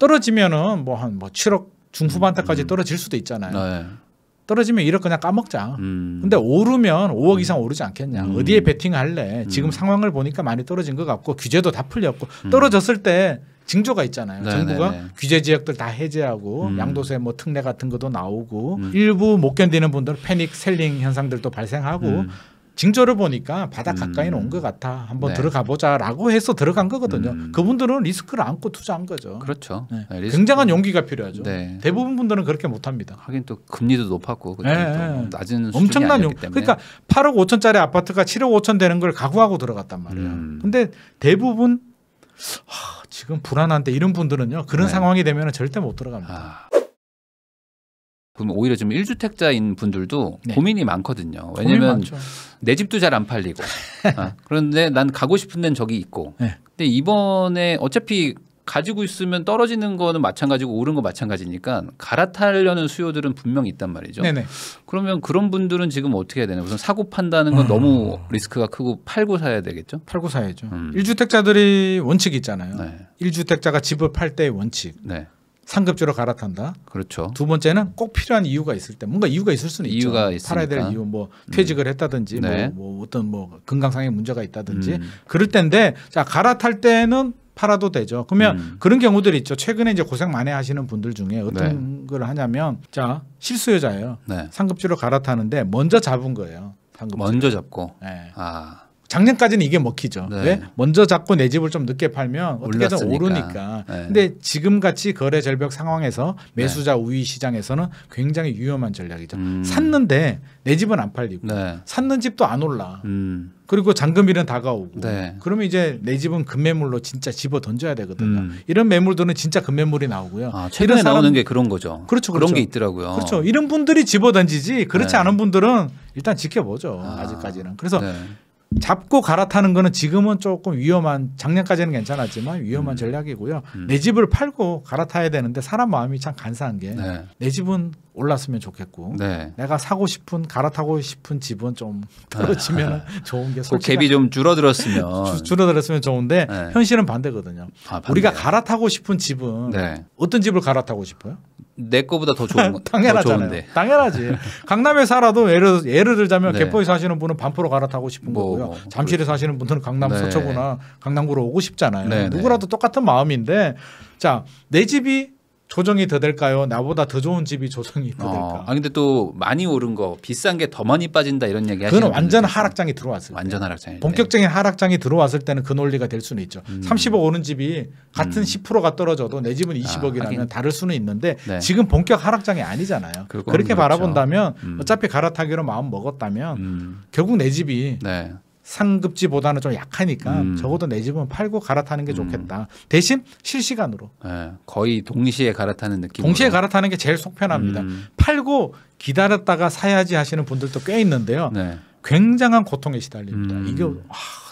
떨어지면은 뭐 한뭐 뭐 7억 중후반대까지 음. 떨어질 수도 있잖아요 떨어지면 1억 그냥 까먹자. 음. 근데 오르면 5억 음. 이상 오르지 않겠냐. 음. 어디에 베팅할래. 음. 지금 상황을 보니까 많이 떨어진 것 같고 규제도 다 풀렸고 음. 떨어졌을 때 징조가 있잖아요. 네네네. 정부가 네, 네. 규제 지역들 다 해제하고 음. 양도세 뭐 특례 같은 것도 나오고 음. 일부 못 견디는 분들 패닉 셀링 현상들도 발생하고 음. 징조를 보니까 바닥 가까이 는 음. 온것 같아. 한번 네. 들어가 보자라고 해서 들어간 거거든요. 음. 그분들은 리스크를 안고 투자한 거죠. 그렇죠. 네. 네, 굉장한 용기가 필요하죠. 네. 대부분 분들은 그렇게 못 합니다. 하긴 또 금리도 높았고 그 낮은 엄청난 용. 때문에. 그러니까 8억 5천짜리 아파트가 7억 5천 되는 걸 각오하고 들어갔단 말이에요. 음. 근데 대부분 하, 지금 불안한데 이런 분들은 요 그런 네. 상황이 되면 절대 못 들어갑니다. 아. 그럼 오히려 지금 1주택자인 분들도 네. 고민이 많거든요. 왜냐면 내 집도 잘 안 팔리고. 아, 그런데 난 가고 싶은 데는 저기 있고. 네. 근데 이번에 어차피 가지고 있으면 떨어지는 거는 마찬가지고 오른 거 마찬가지니까 갈아타려는 수요들은 분명히 있단 말이죠. 네네. 그러면 그런 분들은 지금 어떻게 해야 되나? 우선 사고 판다는 건 음. 너무 리스크가 크고 팔고 사야 되겠죠? 팔고 사야죠. 1주택자들이 음. 원칙이 있잖아요. 1주택자가 집을 팔 때의 원칙. 네. 상급주로 갈아탄다. 그렇죠. 두 번째는 꼭 필요한 이유가 있을 때 뭔가 이유가 있을 수는 이유가 있죠. 있으니까. 팔아야 될 이유 뭐 음. 퇴직을 음. 했다든지 뭐, 네. 뭐, 뭐, 어떤 뭐 건강상의 문제가 있다든지 음. 그럴 때인데 자 갈아탈 때는 팔아도 되죠. 그러면 음. 그런 경우들이 있죠. 최근에 이제 고생 많이 하시는 분들 중에 어떤 네. 걸 하냐면 자 실수요자예요. 네. 상급주로 갈아타는데 먼저 잡은 거예요. 상급주 먼저 잡고. 네. 아. 작년까지는 이게 먹히죠. 네. 왜? 먼저 잡고 내 집을 좀 늦게 팔면 어떻게든 올랐으니까. 오르니까. 네. 근데 지금 같이 거래 절벽 상황에서 매수자 네. 우위 시장에서는 굉장히 위험한 전략이죠. 음. 샀는데 내 집은 안 팔리고 네. 샀는 집도 안 올라. 음. 그리고 잔금일은 다가오고 네. 그러면 이제 내 집은 금매물로 진짜 집어 던져야 되거든요. 음. 이런 매물들은 진짜 금매물이 나오고요. 아, 최근에 사람, 나오는 게 그런 거죠. 그렇죠, 그렇죠. 그런게 있더라고요. 그렇죠. 이런 분들이 집어 던지지 그렇지 네. 않은 분들은 일단 지켜보죠. 아. 아직까지는. 그래서 잡고 갈아타는 거는 지금은 조금 위험한 작년까지는 괜찮았지만 위험한 음. 전략이고요. 음. 내 집을 팔고 갈아타야 되는데 사람 마음이 참 간사한 게내 네. 집은 올랐으면 좋겠고 네. 내가 사고 싶은 갈아타고 싶은 집은 좀 떨어지면 네. 좋은 게 그 솔직히 갭이 좀 줄어들었으면 주, 줄어들었으면 좋은데 네. 현실은 반대거든요. 아, 우리가 갈아타고 싶은 집은 네. 어떤 집을 갈아타고 싶어요? 내 거보다 더 좋은 거 당연하잖아요. 당연하지. 강남에 살아도 예를 예를 들자면 네. 개포에 사시는 분은 반포로 갈아타고 싶은 뭐, 거고요. 뭐, 그렇죠. 잠실에 그렇죠. 사시는 분들은 강남 네. 서초구나 강남구로 오고 싶잖아요. 네, 네. 누구라도 똑같은 마음인데 자 내 집이 조정이 더 될까요? 나보다 더 좋은 집이 조정이 더 어, 될까? 아 근데 또 많이 오른 거 비싼 게 더 많이 빠진다 이런 얘기 하시는 그건 완전 하락장이 들어왔을 완전 하락장 본격적인 네. 하락장이 들어왔을 때는 그 논리가 될 수는 있죠. 음. 30억 오는 집이 같은 음. 10%가 떨어져도 내 집은 20억이라면 아, 다를 수는 있는데 네. 지금 본격 하락장이 아니잖아요. 그렇게 그렇죠. 바라본다면 음. 어차피 갈아타기로 마음 먹었다면 음. 결국 내 집이 네. 상급지보다는 좀 약하니까 음. 적어도 내 집은 팔고 갈아타는 게 음. 좋겠다. 대신 실시간으로. 네, 거의 동시에 갈아타는 느낌. 동시에 갈아타는 게 제일 속편합니다. 음. 팔고 기다렸다가 사야지 하시는 분들도 꽤 있는데요. 네. 굉장한 고통에 시달립니다. 음. 이게 와,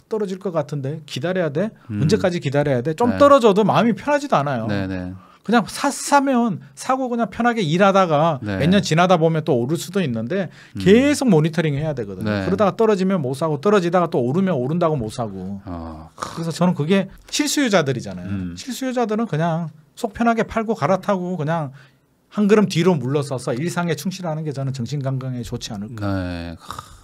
떨어질 것 같은데 기다려야 돼. 음. 언제까지 기다려야 돼? 좀 네. 떨어져도 마음이 편하지도 않아요. 네, 네. 그냥 사, 사면 사고 그냥 편하게 일하다가 네. 몇년 지나다 보면 또 오를 수도 있는데 음. 계속 음. 모니터링 해야 되거든요. 네. 그러다가 떨어지면 못 사고 떨어지다가 또 오르면 오른다고 못 사고. 어. 그래서 저는 그게 실수요자들이잖아요. 음. 실수요자들은 그냥 속 편하게 팔고 갈아타고 그냥 한 걸음 뒤로 물러서서 일상에 충실하는 게 저는 정신 건강에 좋지 않을까. 네.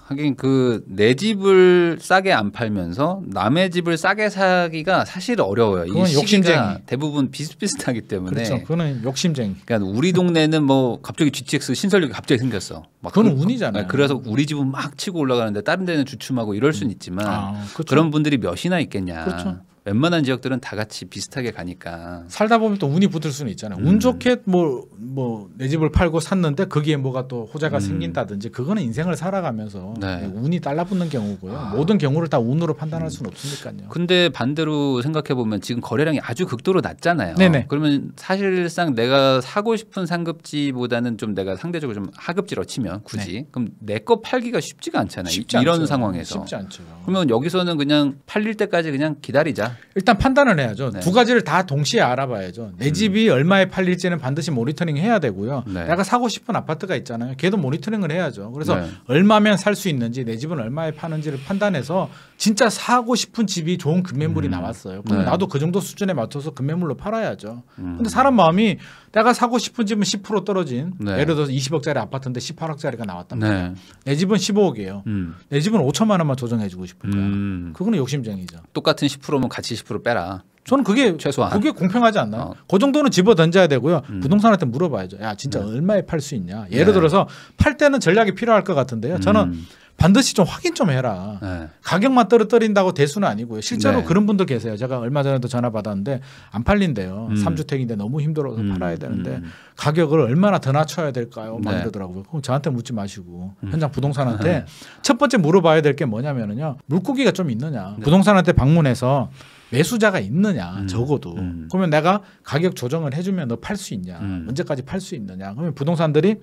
하긴 그 내 집을 싸게 안 팔면서 남의 집을 싸게 사기가 사실 어려워요. 그건 이 욕심쟁이. 대부분 비슷비슷하기 때문에. 그렇죠. 그거는 욕심쟁이. 그러니까 우리 동네는 뭐 갑자기 GTX 신설력이 갑자기 생겼어. 그건 그, 운이잖아요. 네, 그래서 우리 집은 막 치고 올라가는데 다른 데는 주춤하고 이럴 수는 있지만 아, 그렇죠. 그런 분들이 몇이나 있겠냐. 그렇죠. 웬만한 지역들은 다 같이 비슷하게 가니까 살다 보면 또 운이 붙을 수는 있잖아요. 음. 운 좋게 뭐 뭐 내 집을 팔고 샀는데 거기에 뭐가 또 호재가 음. 생긴다든지 그거는 인생을 살아가면서 네. 예, 운이 달라붙는 경우고요. 아. 모든 경우를 다 운으로 판단할 음. 수는 음. 없으니까요. 근데 반대로 생각해 보면 지금 거래량이 아주 극도로 낮잖아요. 네네. 그러면 사실상 내가 사고 싶은 상급지보다는 좀 내가 상대적으로 좀 하급지로 치면 굳이 네. 그럼 내 거 팔기가 쉽지가 않잖아요. 쉽지 이런 않죠. 상황에서 쉽지 않죠. 그러면 여기서는 그냥 팔릴 때까지 그냥 기다리자. 일단 판단을 해야죠. 네. 두 가지를 다 동시에 알아봐야죠. 내 음. 집이 얼마에 팔릴지는 반드시 모니터링 해야 되고요. 네. 내가 사고 싶은 아파트가 있잖아요. 걔도 모니터링을 해야죠. 그래서 네. 얼마면 살 수 있는지 내 집은 얼마에 파는지를 판단해서 진짜 사고 싶은 집이 좋은 금매물이 음. 나왔어요. 그럼 네. 나도 그 정도 수준에 맞춰서 금매물로 팔아야죠. 음. 근데 사람 마음이 내가 사고 싶은 집은 10% 떨어진 네. 예를 들어서 20억짜리 아파트인데 18억짜리가 나왔단 말이야. 네. 내 집은 15억이에요. 음. 내 집은 5천만 원만 조정해주고 싶은 거야. 음. 그거는 욕심쟁이죠. 똑같은 10%면 같이 10% 빼라. 저는 그게 최소한 그게 공평하지 않나요? 어. 그 정도는 집어 던져야 되고요. 음. 부동산한테 물어봐야죠. 야 진짜 네. 얼마에 팔 수 있냐? 예를 네. 들어서 팔 때는 전략이 필요할 것 같은데요. 저는 음. 반드시 좀 확인 좀 해라. 네. 가격만 떨어뜨린다고 대수는 아니고요. 실제로 네. 그런 분도 계세요. 제가 얼마 전에도 전화 받았는데 안 팔린대요. 음. 삼주택인데 너무 힘들어서 음. 팔아야 되는데 음. 가격을 얼마나 더 낮춰야 될까요? 막 네. 이러더라고요. 그럼 저한테 묻지 마시고 현장 부동산한테 네. 첫 번째 물어봐야 될 게 뭐냐면은요. 물고기가 좀 있느냐. 부동산한테 방문해서 매수자가 있느냐 음. 적어도 음. 그러면 내가 가격 조정을 해주면 너 팔 수 있냐 음. 언제까지 팔 수 있느냐 그러면 부동산들이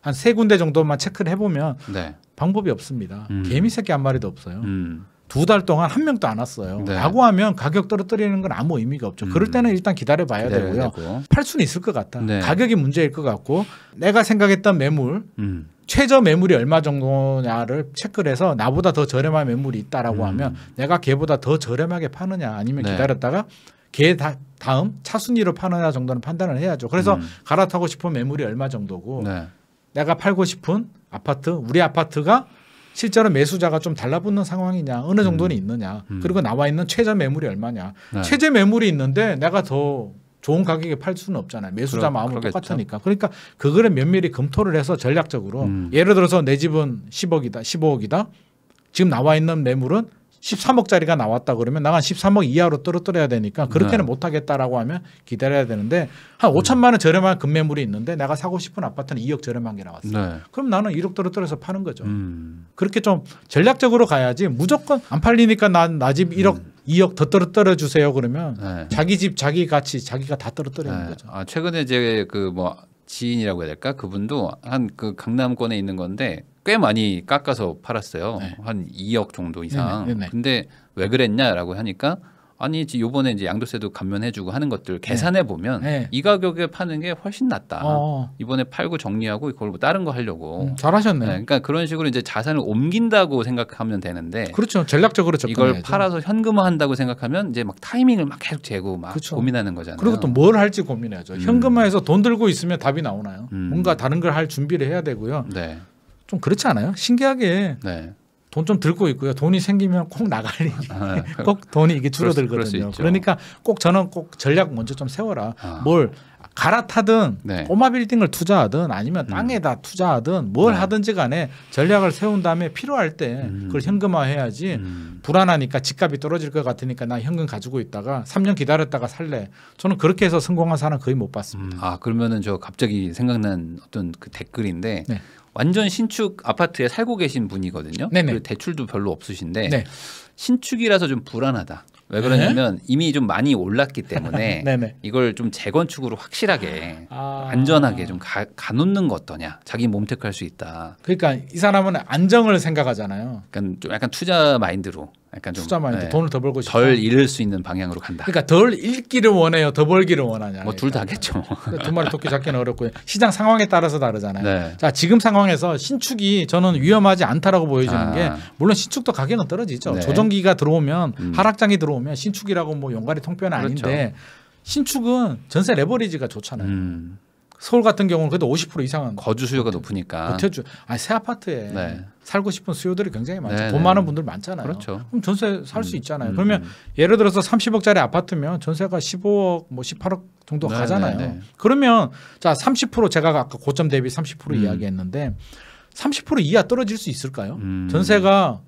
한 세 군데 정도만 체크를 해보면 네. 방법이 없습니다 음. 개미 새끼 한 마리도 없어요 음. 두달 동안 한 명도 안 왔어요 네. 라고 하면 가격 떨어뜨리는 건 아무 의미가 없죠 그럴 음. 때는 일단 기다려 봐야 되고요 되고. 팔 수는 있을 것 같다 네. 가격이 문제일 것 같고 내가 생각했던 매물 최저 매물이 얼마 정도냐를 체크를 해서 나보다 더 저렴한 매물이 있다라고 음. 하면 내가 걔보다 더 저렴하게 파느냐 아니면 네. 기다렸다가 걔 다, 다음 차순위로 파느냐 정도는 판단을 해야죠. 그래서 음. 갈아타고 싶은 매물이 얼마 정도고 네. 내가 팔고 싶은 아파트 우리 아파트가 실제로 매수자가 좀 달라붙는 상황이냐 어느 정도는 음. 있느냐 음. 그리고 나와 있는 최저 매물이 얼마냐 네. 최저 매물이 있는데 내가 더 좋은 가격에 팔 수는 없잖아요. 매수자 그러, 마음은 그러겠죠. 똑같으니까. 그러니까 그거를 면밀히 검토를 해서 전략적으로 음. 예를 들어서 내 집은 10억이다, 15억이다. 지금 나와 있는 매물은 13억짜리가 나왔다 그러면 나간 13억 이하로 떨어뜨려야 되니까 그렇게는 네. 못하겠다라고 하면 기다려야 되는데 한 5천만 원 저렴한 금매물이 있는데 내가 사고 싶은 아파트는 2억 저렴한 게 나왔어. 네. 그럼 나는 1억 떨어뜨려서 파는 거죠. 음. 그렇게 좀 전략적으로 가야지 무조건 안 팔리니까 난 나집 1억 음. 2억 더 떨어뜨려 주세요 그러면 네. 자기 집 자기 가치 자기가 다 떨어뜨리는 네. 거죠. 아, 최근에 제 그 뭐 지인이라고 해야 될까 그분도 한 그 강남권에 있는 건데 꽤 많이 깎아서 팔았어요. 네. 한 2억 정도 이상. 네네, 네, 네 근데 왜 그랬냐라고 하니까 아니 요번에 이제 양도세도 감면해주고 하는 것들 네. 계산해 보면 네. 이 가격에 파는 게 훨씬 낫다. 어. 어. 이번에 팔고 정리하고 이걸 뭐 다른 거 하려고. 음, 잘하셨네. 네, 그러니까 그런 식으로 이제 자산을 옮긴다고 생각하면 되는데. 그렇죠. 전략적으로 접근해야죠. 이걸 팔아서 현금화한다고 생각하면 이제 막 타이밍을 막 계속 재고 막 그렇죠. 고민하는 거잖아요. 그리고 또 뭘 할지 고민해야죠. 음. 현금화해서 돈 들고 있으면 답이 나오나요? 음. 뭔가 다른 걸 할 준비를 해야 되고요. 네. 좀 그렇지 않아요? 신기하게 네. 돈좀 들고 있고요. 돈이 생기면 꼭 나갈 일이 아, 네. 꼭 돈이 이게 줄어들거든요. 그러니까 꼭 저는 꼭 전략 먼저 좀 세워라. 아. 뭘 갈아타든 네. 꼬마 빌딩을 투자하든 아니면 음. 땅에다 음. 투자하든 뭘 네. 하든지 간에 전략을 세운 다음에 필요할 때 음. 그걸 현금화해야지 음. 불안하니까 집값이 떨어질 것 같으니까 나 현금 가지고 있다가 3년 기다렸다가 살래. 저는 그렇게 해서 성공한 사람 거의 못 봤습니다. 음. 아 그러면은 저 갑자기 생각난 어떤 그 댓글인데 네. 완전 신축 아파트에 살고 계신 분이거든요. 네네. 대출도 별로 없으신데 네. 신축이라서 좀 불안하다. 왜 네. 그러냐면 네? 이미 좀 많이 올랐기 때문에 이걸 좀 재건축으로 확실하게 아... 안전하게 좀 가, 가놓는 것 어떠냐 자기 몸택할 수 있다 그러니까 이 사람은 안정을 생각하잖아요 그러니까 좀 약간 투자 마인드로 약간 좀 투자만 네. 돈을 더 벌고 싶다. 덜 잃을 수 있는 방향으로 간다. 그러니까 덜 잃기를 원해요. 더 벌기를 원하냐. 뭐 둘 다겠죠. 그러니까 두 마리 토끼 잡기는 어렵고요. 시장 상황에 따라서 다르잖아요. 네. 자 지금 상황에서 신축이 저는 위험하지 않다라고 보여지는 아. 게 물론 신축도 가격은 떨어지죠. 네. 조정기가 들어오면 음. 하락장이 들어오면 신축이라고 뭐 용가리 통뼈는 그렇죠. 아닌데 신축은 전세 레버리지가 좋잖아요. 음. 서울 같은 경우는 그래도 50% 이상은 거주 수요가 버텨, 높으니까 버텨주. 아니 새 아파트에 네. 살고 싶은 수요들이 굉장히 많죠. 네네. 돈 네. 많은 분들 많잖아요. 그렇죠. 그럼 전세 살수 음. 있잖아요. 음. 그러면 음. 예를 들어서 30억짜리 아파트면 전세가 15억 뭐 18억 정도 네네 가잖아요. 네, 네. 그러면 자30% 제가 아까 고점 대비 30% 음. 이야기했는데 30% 이하 떨어질 수 있을까요? 음. 전세가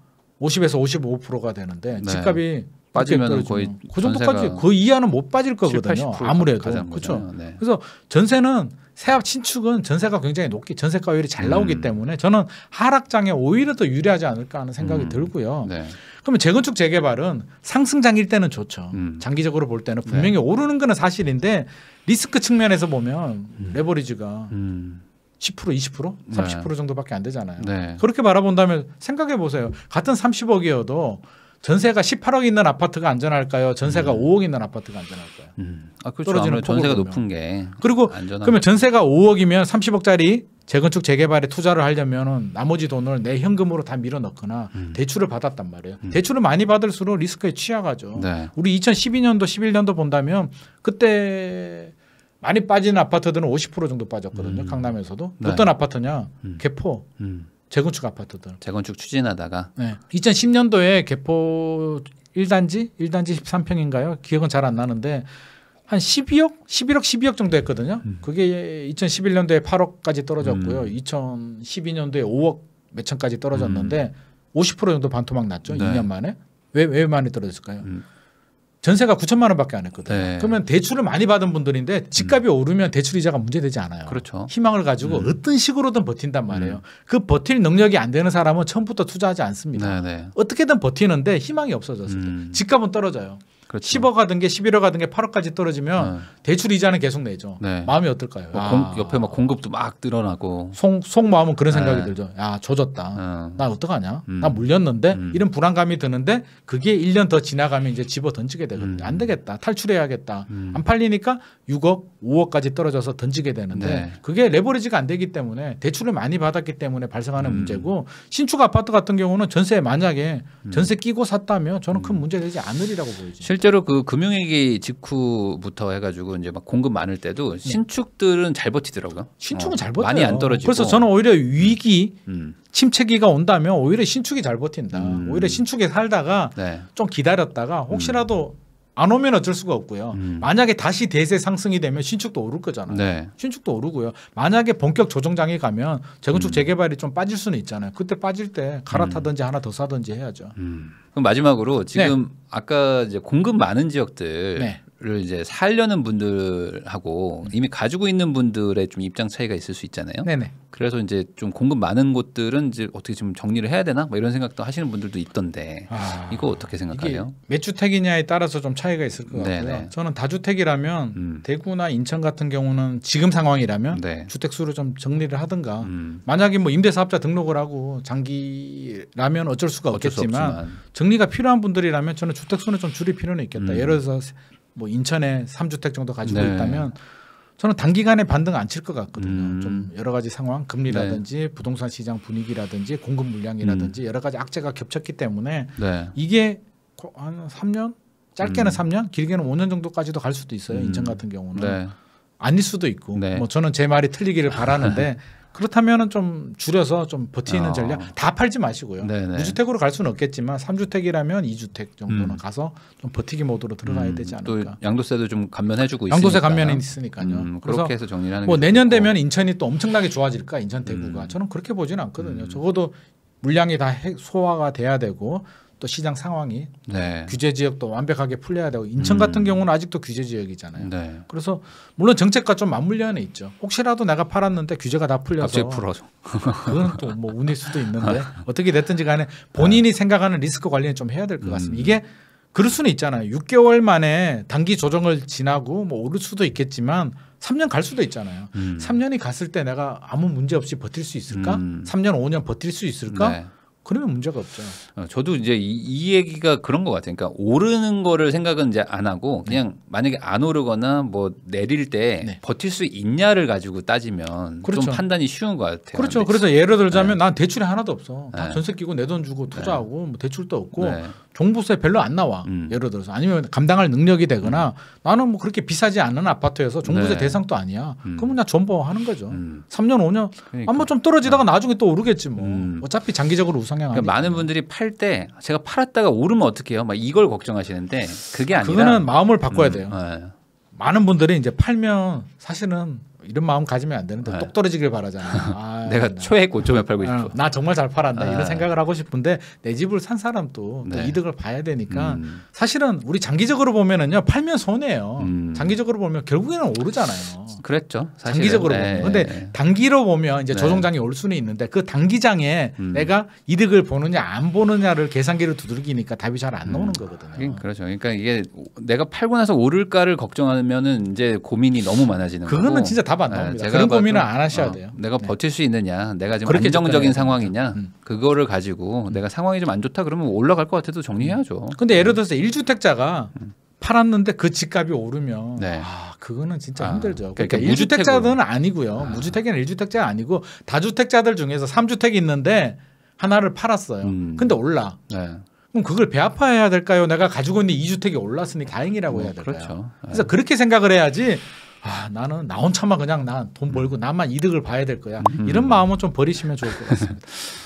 50에서 55%가 되는데 네. 집값이 빠지면 거의 그 정도까지 그 이하는 못 빠질 거거든요. 아무래도 그렇죠. 네. 그래서 전세는 새압친축은 전세가 굉장히 높게 전세가율이 잘 나오기 음. 때문에 저는 하락장에 오히려 더 유리하지 않을까 하는 생각이 음. 들고요. 네. 그러면 재건축 재개발은 상승장일 때는 좋죠. 음. 장기적으로 볼 때는 네. 분명히 네. 오르는 거는 사실인데 리스크 측면에서 보면 음. 레버리지가 10% 20% 30% 네. 정도밖에 안 되잖아요. 네. 그렇게 바라본다면 생각해 보세요. 같은 30억이어도 전세가 18억 있는 아파트가 안전할까요? 전세가 음. 5억 있는 아파트가 안전할까요? 음. 아, 그렇죠. 떨어지는 전세가 높은 게 그리고 그러면 전세가 5억이면 30억짜리 재건축 재개발에 투자를 하려면은 나머지 돈을 내 현금으로 다 밀어넣거나 음. 대출을 받았단 말이에요. 음. 대출을 많이 받을수록 리스크에 취약하죠. 네. 우리 2012년도 11년도 본다면 그때 많이 빠진 아파트들은 50% 정도 빠졌거든요. 음. 강남에서도 네. 어떤 아파트냐? 음. 개포, 음. 재건축 아파트들. 재건축 추진하다가. 네. 2010년도에 개포 1단지 1단지 13평인가요? 기억은 잘 안 나는데 한 12억, 11억, 12억 정도 했거든요. 음. 그게 2011년도에 8억까지 떨어졌고요. 음. 2012년도에 5억 몇천까지 떨어졌는데 음. 50% 정도 반토막 났죠. 네. 2년 만에. 왜, 왜 많이 떨어졌을까요? 음. 전세가 9천만 원밖에 안 했거든요. 네. 그러면 대출을 많이 받은 분들인데 집값이 음. 오르면 대출 이자가 문제되지 않아요. 그렇죠. 희망을 가지고 음. 어떤 식으로든 버틴단 말이에요. 음. 그 버틸 능력이 안 되는 사람은 처음부터 투자하지 않습니다. 네네. 네. 어떻게든 버티는데 희망이 없어졌을 때 음. 집값은 떨어져요. 그렇죠. 10억 가든 게 11억 가든 게 8억까지 떨어지면 네. 대출 이자는 계속 내죠. 네. 마음이 어떨까요? 뭐 공, 옆에 막 공급도 막 늘어나고 속, 속 마음은 그런 생각이 네. 들죠. 야 조졌다. 네. 나 어떡하냐? 음. 나 물렸는데 음. 이런 불안감이 드는데 그게 1년 더 지나가면 이제 집어 던지게 되거든요. 음. 안 되겠다. 탈출해야겠다. 음. 안 팔리니까 6억, 5억까지 떨어져서 던지게 되는데 네. 그게 레버리지가 안 되기 때문에 대출을 많이 받았기 때문에 발생하는 음. 문제고 신축 아파트 같은 경우는 전세 만약에 음. 전세 끼고 샀다면 저는 큰 문제 되지 않으리라고 보여집니다 실제로 그 금융위기 직후부터 해가지고 이제 막 공급 많을 때도 네. 신축들은 잘 버티더라고요. 신축은 어, 잘 버텨요. 많이 안 떨어지고. 그래서 저는 오히려 위기 음. 침체기가 온다면 오히려 신축이 잘 버틴다. 음. 오히려 신축에 살다가 네. 좀 기다렸다가 음. 혹시라도 안 오면 어쩔 수가 없고요. 음. 만약에 다시 대세 상승이 되면 신축도 오를 거잖아요. 네. 신축도 오르고요. 만약에 본격 조정장에 가면 재건축 음. 재개발이 좀 빠질 수는 있잖아요. 그때 빠질 때 갈아타든지 음. 하나 더 사든지 해야죠. 음. 그럼 마지막으로 지금 네. 아까 이제 공급 많은 지역들 네. 를 이제 살려는 분들하고 이미 가지고 있는 분들의 좀 입장 차이가 있을 수 있잖아요. 네네. 그래서 이제 좀 공급 많은 곳들은 이제 어떻게 좀 정리를 해야 되나 뭐 이런 생각도 하시는 분들도 있던데 아, 이거 어떻게 생각하세요? 매 주택이냐에 따라서 좀 차이가 있을 것 네네. 같고요. 저는 다주택이라면 음. 대구나 인천 같은 경우는 지금 상황이라면 네. 주택 수를 좀 정리를 하든가 음. 만약에 뭐 임대사업자 등록을 하고 장기라면 어쩔 수가 없겠지만 수 정리가 필요한 분들이라면 저는 주택 수는 좀 줄일 필요는 있겠다. 음. 예를 들어서 뭐 인천에 3주택 정도 가지고 네. 있다면 저는 단기간에 반등 안 칠 것 같거든요. 음. 좀 여러 가지 상황, 금리라든지 네. 부동산 시장 분위기라든지 공급 물량이라든지 음. 여러 가지 악재가 겹쳤기 때문에 네. 이게 한 3년 짧게는 음. 3년, 길게는 5년 정도까지도 갈 수도 있어요. 음. 인천 같은 경우는 네. 아닐 수도 있고. 네. 뭐 저는 제 말이 틀리기를 바라는데 그렇다면은 좀 줄여서 좀 버티는 어. 전략 다 팔지 마시고요. 네네. 무주택으로 갈 수는 없겠지만 삼주택이라면이주택 정도는 음. 가서 좀 버티기 모드로 들어가야 음. 되지 않을까. 양도세도 좀 감면해주고 양도세 감면이 있으니까요. 음, 그렇게 해서 정리하는. 뭐 내년 좋고. 되면 인천이 또 엄청나게 좋아질까 인천 대구가 음. 저는 그렇게 보지는 않거든요. 음. 적어도 물량이 다 소화가 돼야 되고 또 시장 상황이 네. 규제 지역도 완벽하게 풀려야 되고 인천 음. 같은 경우는 아직도 규제 지역이잖아요. 네. 그래서 물론 정책과 좀 맞물려는 있죠. 혹시라도 내가 팔았는데 규제가 다 풀려서 풀어서 그건 또 뭐 운일 수도 있는데 어떻게 됐든지 간에 본인이 네. 생각하는 리스크 관리는 좀 해야 될 것 같습니다. 음. 이게 그럴 수는 있잖아요. 6개월 만에 단기 조정을 지나고 뭐 오를 수도 있겠지만 3년 갈 수도 있잖아요. 음. 3년이 갔을 때 내가 아무 문제 없이 버틸 수 있을까? 음. 3년, 5년 버틸 수 있을까? 네. 그러면 문제가 없죠. 어, 저도 이제 이, 이, 얘기가 그런 것 같아요. 그러니까 오르는 거를 생각은 이제 안 하고 그냥 네. 만약에 안 오르거나 뭐 내릴 때 네. 버틸 수 있냐를 가지고 따지면 그렇죠. 좀 판단이 쉬운 것 같아요. 그렇죠. 그래서 예를 들자면 네. 난 대출이 하나도 없어. 다 네. 전세 끼고 내 돈 주고 투자하고 네. 뭐 대출도 없고 종부세 별로 안 나와. 음. 예를 들어서 아니면 감당할 능력이 되거나 음. 나는 뭐 그렇게 비싸지 않은 아파트에서 종부세 네. 대상도 아니야. 음. 그러면 그냥 전보하는 거죠. 3년 음. 5년 그러니까. 아마 좀 떨어지다가 나중에 또 오르겠지 뭐. 음. 어차피 장기적으로 우선 성향. 그러니까 많은 분들이 팔 때 제가 팔았다가 오르면 어떡 해요? 막 이걸 걱정하시는데 그게 아니라 그거는 마음을 바꿔야 음, 돼요. 음, 네. 많은 분들이 이제 팔면 사실은 이런 마음 가지면 안 되는데 네. 똑 떨어지길 바라잖아. 아, 내가 나, 초에 고점에 팔고 어, 싶어. 나 정말 잘 팔았다 이런 네. 생각을 하고 싶은데 내 집을 산 사람도 네. 이득을 봐야 되니까 음. 사실은 우리 장기적으로 보면은요 팔면 손해예요. 음. 장기적으로 보면 결국에는 오르잖아요. 그랬죠. 사실은. 장기적으로 네. 보면. 근데 단기로 보면 이제 네. 조정장이 올 수는 있는데 그 단기장에 음. 내가 이득을 보느냐 안 보느냐를 계산기를 두들기니까 답이 잘 안 나오는 음. 거거든요. 그렇죠. 그러니까 이게 내가 팔고 나서 오를까를 걱정하면은 이제 고민이 너무 많아지는 거고. 그거는 진짜 다 답안 나옵니다. 네, 그런 고민을 안 하셔야 어, 돼요. 내가 네. 버틸 수 있느냐, 내가 지금 안정적인 상황이냐, 음. 그거를 가지고 음. 내가 상황이 좀 안 좋다 그러면 올라갈 것 같아도 정리해야죠. 음. 근데 예를 네. 들어서 일주택자가 음. 팔았는데 그 집값이 오르면 네. 아 그거는 진짜 아, 힘들죠. 그러니까, 그러니까 일주택자들은 아니고요. 아. 무주택이나 일주택자 아니고 다주택자들 중에서 삼주택이 있는데 하나를 팔았어요. 음. 근데 올라. 네. 그럼 그걸 배합화해야 될까요? 내가 가지고 있는 이주택이 올랐으니 다행이라고 뭐 해야 될까요? 그렇죠. 그래서 그렇게 생각을 해야지 아 나는 나 혼자만 그냥 난 돈 벌고 나만 이득을 봐야 될 거야 이런 음. 마음은 좀 버리시면 좋을 것 같습니다.